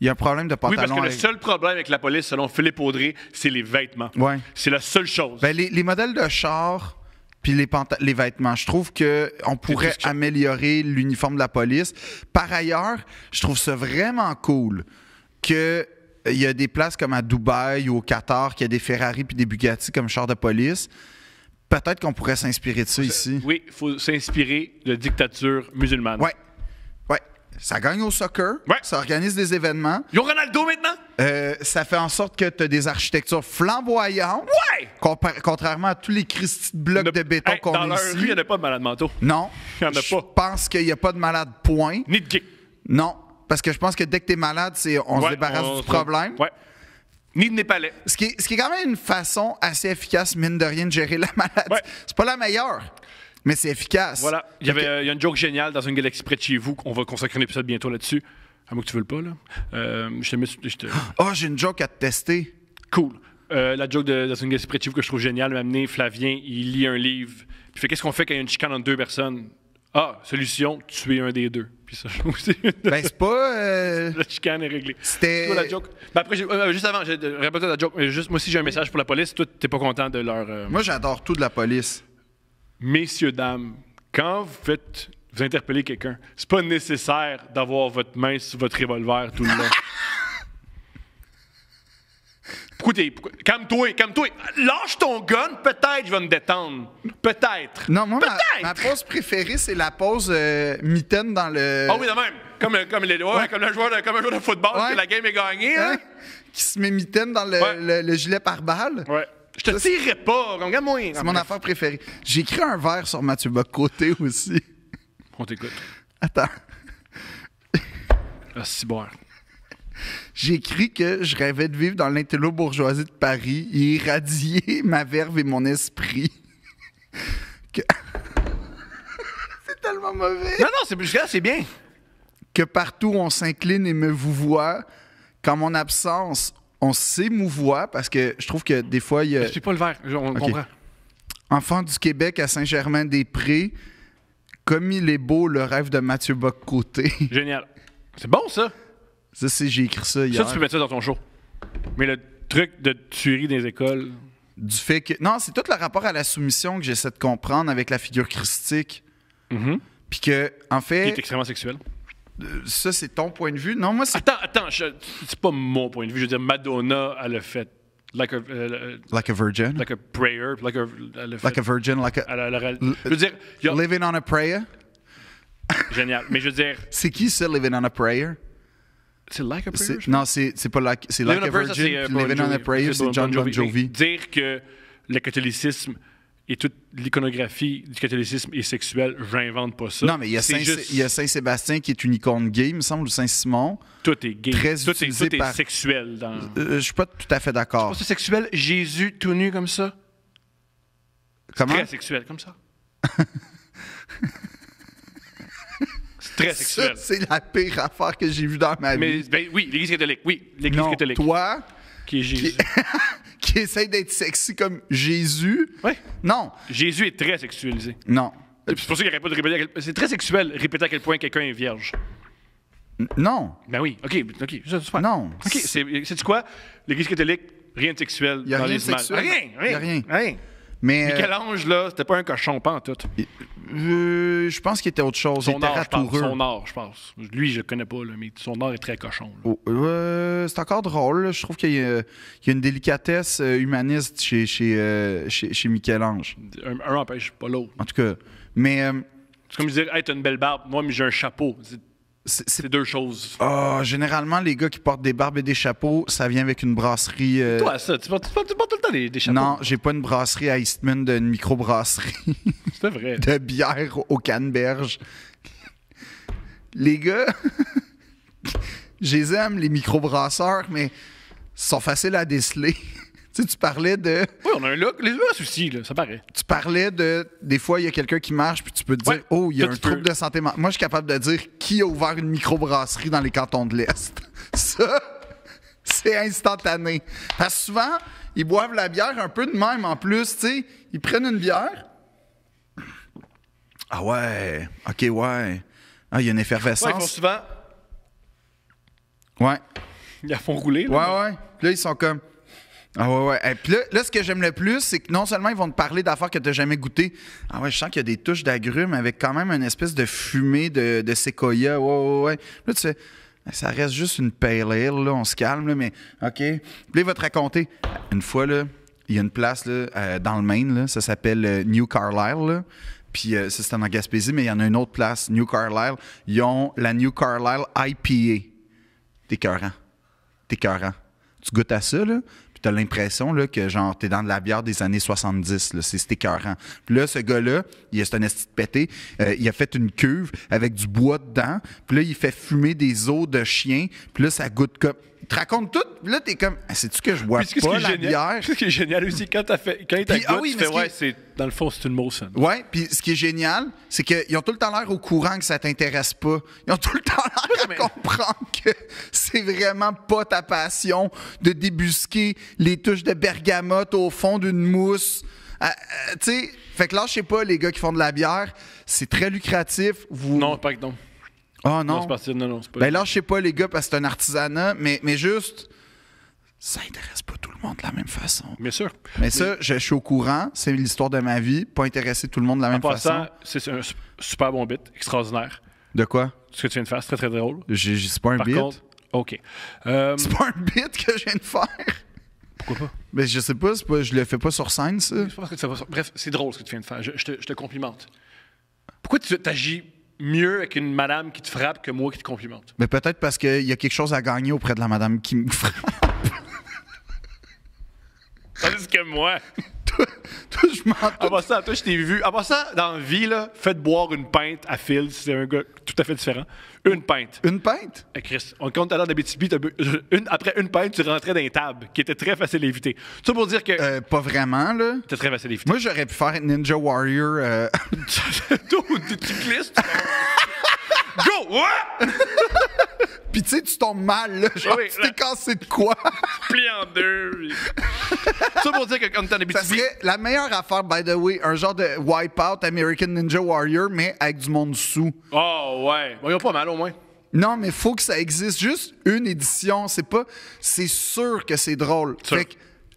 Il y a un problème de pantalon. Oui, parce que le seul problème avec la police, selon Philippe Audrey, c'est les vêtements. Ouais. C'est la seule chose. Ben, les, modèles de char, puis les, les vêtements. Je trouve que on pourrait améliorer l'uniforme de la police. Par ailleurs, je trouve ça vraiment cool que euh, il y a des places comme à Dubaï ou au Qatar qui a des Ferrari puis des Bugatti comme chars de police. Peut-être qu'on pourrait s'inspirer de ça ici. Oui, il faut s'inspirer de dictature musulmane. Oui. Ouais. Ça gagne au soccer. Ça organise des événements. Yo Ronaldo maintenant? Euh, ça fait en sorte que tu as des architectures flamboyantes. Ouais! Contrairement à tous les de blocs de béton qu'on a. Dans leur rue, il n'y en a pas de malades mentaux. Non. Il n'y en a pas. Je pense qu'il n'y a pas de malade point. Ni de gay. Non. Parce que je pense que dès que tu es malade, c'est on se débarrasse du problème. Ni de Népalais. Ce qui, ce qui est quand même une façon assez efficace, mine de rien, de gérer la maladie. C'est pas la meilleure, mais c'est efficace. Voilà. Il y, avait, a une joke géniale dans une galaxie près de chez vous. On va consacrer un épisode bientôt là-dessus. À moi que tu veux le pas, là. Euh, je te Oh, j'ai une joke à te tester. Cool. Euh, la joke de, dans une galaxie près de chez vous que je trouve géniale m'a amené Flavien. Il lit un livre. Il fait Qu'est-ce qu'on fait quand il y a une chicane entre deux personnes ah, solution, tuer un des deux. Puis ça, ben, c'est pas. Euh, la chicane est réglée. C'était. la joke. Ben, après, euh, juste avant, j'ai euh, répété la joke. Mais juste, moi aussi, j'ai un message pour la police. Toi, t'es pas content de leur. Moi, j'adore tout de la police. Messieurs, dames, quand vous faites. Vous interpellez quelqu'un, c'est pas nécessaire d'avoir votre main sur votre revolver tout le long. Pourquoi comme Calme-toi, calme-toi. Lâche ton gun, peut-être je vais me détendre. Peut-être. Non, moi, peut-être. Ma, ma, pause préférée, c'est la pose euh, mitaine dans le. Ah oui, de même. Comme, comme, les, ouais, comme, le joueur de, comme un joueur de football, que la game est gagnée. Hein. Hein? Qui se met mitaine dans le, le, gilet par balle. Ouais. Je te tirerai pas, regarde-moi. C'est mon affaire préférée. J'ai écrit un verre sur Mathieu Bocoté aussi. On t'écoute. Attends. Ah, c'est J'écris que je rêvais de vivre dans l'intello-bourgeoisie de Paris et irradier ma verve et mon esprit. c'est tellement mauvais. Non, non, c'est c'est bien. Que partout on s'incline et me vous voit, qu'en mon absence, on s'émouvoie parce que je trouve que des fois, il y Je suis pas le vert, on comprend. Enfant du Québec à Saint-Germain-des-Prés, comme il est beau le rêve de Mathieu Boccoté. Génial. C'est bon, ça? Ça, c'est, j'ai écrit ça hier. Ça, tu peux mettre ça dans ton show. Mais le truc de tuerie des écoles. Du fait que. Non, c'est tout le rapport à la soumission que j'essaie de comprendre avec la figure christique. Mm-hmm. Puis que, en fait. Il est extrêmement sexuel. Euh, ça, c'est ton point de vue. Non, moi, c'est. Attends, attends, c'est pas mon point de vue. Je veux dire, Madonna, elle a fait. Like a, like a virgin. Like a prayer. Like a, virgin. Like a, je veux dire. Living on a prayer. Génial. Mais je veux dire. C'est qui ça, Living on a prayer? C'est Like a Prayer? Non, c'est pas Like, c'est like a Virgin. Euh, Living on a c'est John Bon Jovi. Dire que le catholicisme et toute l'iconographie du catholicisme est sexuelle, j'invente pas ça. Non, mais il y a Saint-Sébastien qui est une icône gay, il me semble, ou Saint-Simon. Tout est gay. tout, est, tout est, sexuel. Dans... Euh, euh, je suis pas tout à fait d'accord. C'est sexuel, Jésus tout nu comme ça. Comment? Très sexuel, comme ça. très sexuel. C'est la pire affaire que j'ai vue dans ma vie. Mais ben oui, l'Église catholique, oui, l'Église catholique. Toi, qui essaie d'être sexy comme Jésus. Oui. Non. Jésus est très sexualisé. Non. C'est pour ça qu'il n'y pas de répéter. C'est très sexuel, répéter à quel point quelqu'un est vierge. Non. Ben oui, ok, ben, ok, Non. Ok, c'est quoi? L'Église catholique, rien de sexuel y a dans rien les sexuel. Rien, rien, rien. Mais. Michel-Ange, là, c'était pas un cochon, pas en tout. Euh, je pense qu'il était autre chose. Son il art, Son je pense. Lui, je le connais pas, là, mais son art est très cochon. Oh, euh, c'est encore drôle. Je trouve qu'il y, a une délicatesse euh, humaniste chez, chez, Michel-Ange. Un, empêche pas l'autre. En tout cas, mais... C'est comme je disais, t'as une belle barbe. Moi, mais j'ai un chapeau. C'est deux choses. Ah, généralement, les gars qui portent des barbes et des chapeaux, ça vient avec une brasserie. Euh, toi, ça, tu portes, tout le temps des, chapeaux. Non, j'ai pas une brasserie à Eastman d'une microbrasserie. C'est vrai. de bière au canneberge. Les gars, je les aime, les microbrasseurs, mais sont faciles à déceler. Tu, parlais de. Oui, on a un look. Les deux soucis, là, ça paraît. Tu parlais de. Des fois, il y a quelqu'un qui marche, puis tu peux te dire Oh, il y a un trouble de santé mentale. Moi, je suis capable de dire qui a ouvert une microbrasserie dans les cantons de l'Est. ça, c'est instantané. Parce que souvent, ils boivent la bière un peu de même en plus. Tu sais, ils prennent une bière. Ah ouais, ok, ouais. Ah, il y a une effervescence. Ouais, ils font souvent. Ouais. Ils la font rouler. Là, ouais, ouais. là, ils sont comme. Ah ouais, ouais. Et eh, puis là, ce que j'aime le plus, c'est que non seulement ils vont te parler d'affaires que tu n'as jamais goûtées. Ah ouais, je sens qu'il y a des touches d'agrumes avec quand même une espèce de fumée de, de séquoia. Ouais, ouais, ouais. Là, tu fais. Ben, ça reste juste une pale ale, on se calme, là, mais OK. Puis là, il va te raconter. Une fois, là, il y a une place là, euh, dans le Maine, ça s'appelle euh, New Carlisle. Puis euh, ça, c'est en Gaspésie, mais il y en a une autre place, New Carlisle. Ils ont la New Carlisle IPA. T'es cœurant. T'es Tu goûtes à ça, là t'as l'impression là, que genre t'es dans de la bière des années 70, là, c'est, écœurant. Puis là, ce gars-là, il est un esti pété, euh, il a fait une cuve avec du bois dedans, puis là, il fait fumer des os de chien, puis là, ça goûte comme te raconte tout. Là, t'es comme, « tout tu que je vois Puis, pas la bière? Ce qui est génial aussi, quand, as fait, c'est dans le fond, c'est une motion. Ouais, puis ce qui est génial, c'est qu'ils ont tout le temps l'air au courant que ça t'intéresse pas. Ils ont tout le temps l'air à comprendre que c'est vraiment pas ta passion de débusquer les touches de bergamote au fond d'une mousse. Ah, euh, tu sais, fait que là, je sais pas, les gars qui font de la bière, c'est très lucratif. Non, pas que non. Oh non. non c'est non, non, pas ben là, je sais pas, les gars, parce que c'est un artisanat, mais, mais juste, ça intéresse pas tout le monde de la même façon. Bien sûr. Mais, ça, je, suis au courant, c'est l'histoire de ma vie, pas intéresser tout le monde de la même façon. C'est un super bon bit, extraordinaire. De quoi? Ce que tu viens de faire, c'est très très drôle. C'est pas un Par bit. OK. Euh, c'est pas un bit que je viens de faire. Pourquoi pas? Mais ben, je sais pas, Je je le fais pas sur scène, ça. Pas que Bref, c'est drôle ce que tu viens de faire. Je, te, je complimente. Pourquoi tu t'agis mieux avec une madame qui te frappe que moi qui te complimente. Mais peut-être parce qu'il y a quelque chose à gagner auprès de la madame qui me frappe. Tandis que moi toi, je m'en. ça, toi, je t'ai vu. Avant ça, dans la vie, là, faites boire une pinte à Phil, c'est un gars tout à fait différent. Une pinte. Une pinte? Eh, Chris, on compte à l'heure d'Abitibi, une... après une pinte, tu rentrais dans les qui était très facile à éviter. Tout pour dire que. Euh, pas vraiment, là. C'était très facile à éviter. Moi, j'aurais pu faire Ninja Warrior. Euh... de tu Go! what? tu sais, tu tombes mal, là. Genre, tu t'es cassé de quoi? Plié en deux. ça pour dire que quand t'en en Ça serait la meilleure affaire, by the way, un genre de Wipeout American Ninja Warrior, mais avec du monde sous. Oh, ouais. Bon, ils pas mal, au moins. Non, mais faut que ça existe. Juste une édition, c'est pas... C'est sûr que c'est drôle. Fait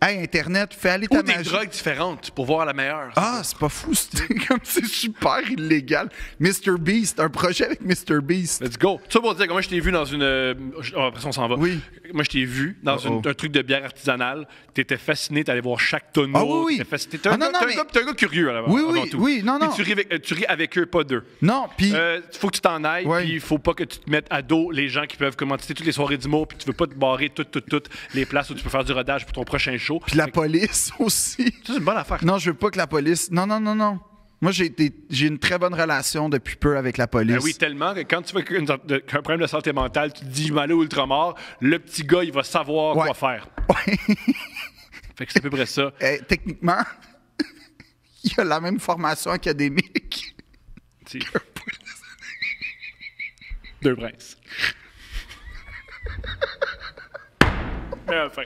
Hey, Internet, fais aller ta Ou des drogues différentes pour voir la meilleure. Ah, c'est pas fou, comme c'est super illégal. Mr. Beast, un projet avec Mr. Beast. Let's go. Ça pour dire comme moi, je t'ai vu dans une. Euh, ah, après, on s'en va. Oui. Moi, je t'ai vu dans un truc de bière artisanale. T'étais fasciné, t'allais voir chaque tonneau. Ah oui, oui. T'étais T'es un, ah non, gars- non, un curieux, à la Oui, oui, oui, non, non. Euh, tu ris, avec, eux, pas d'eux. Non, puis il euh, faut que tu t'en ailles, puis il faut pas que tu te mettes à dos les gens qui peuvent commenter toutes les soirées d'humour, puis tu veux pas te barrer toutes, toutes, toutes les places où tu peux faire du rodage pour ton prochain show. Puis la police aussi. C'est une bonne affaire. Non, je veux pas que la police. Non, non, non, non. Moi, j'ai, été, j'ai une très bonne relation depuis peu avec la police. Ben oui, tellement que quand tu veux un problème de santé mentale, tu te dis, je vais aller au le petit gars, il va savoir quoi faire. Ouais. fait que c'est à peu près ça. Eh, techniquement, il a la même formation académique. policier. Deux princes. Mais enfin.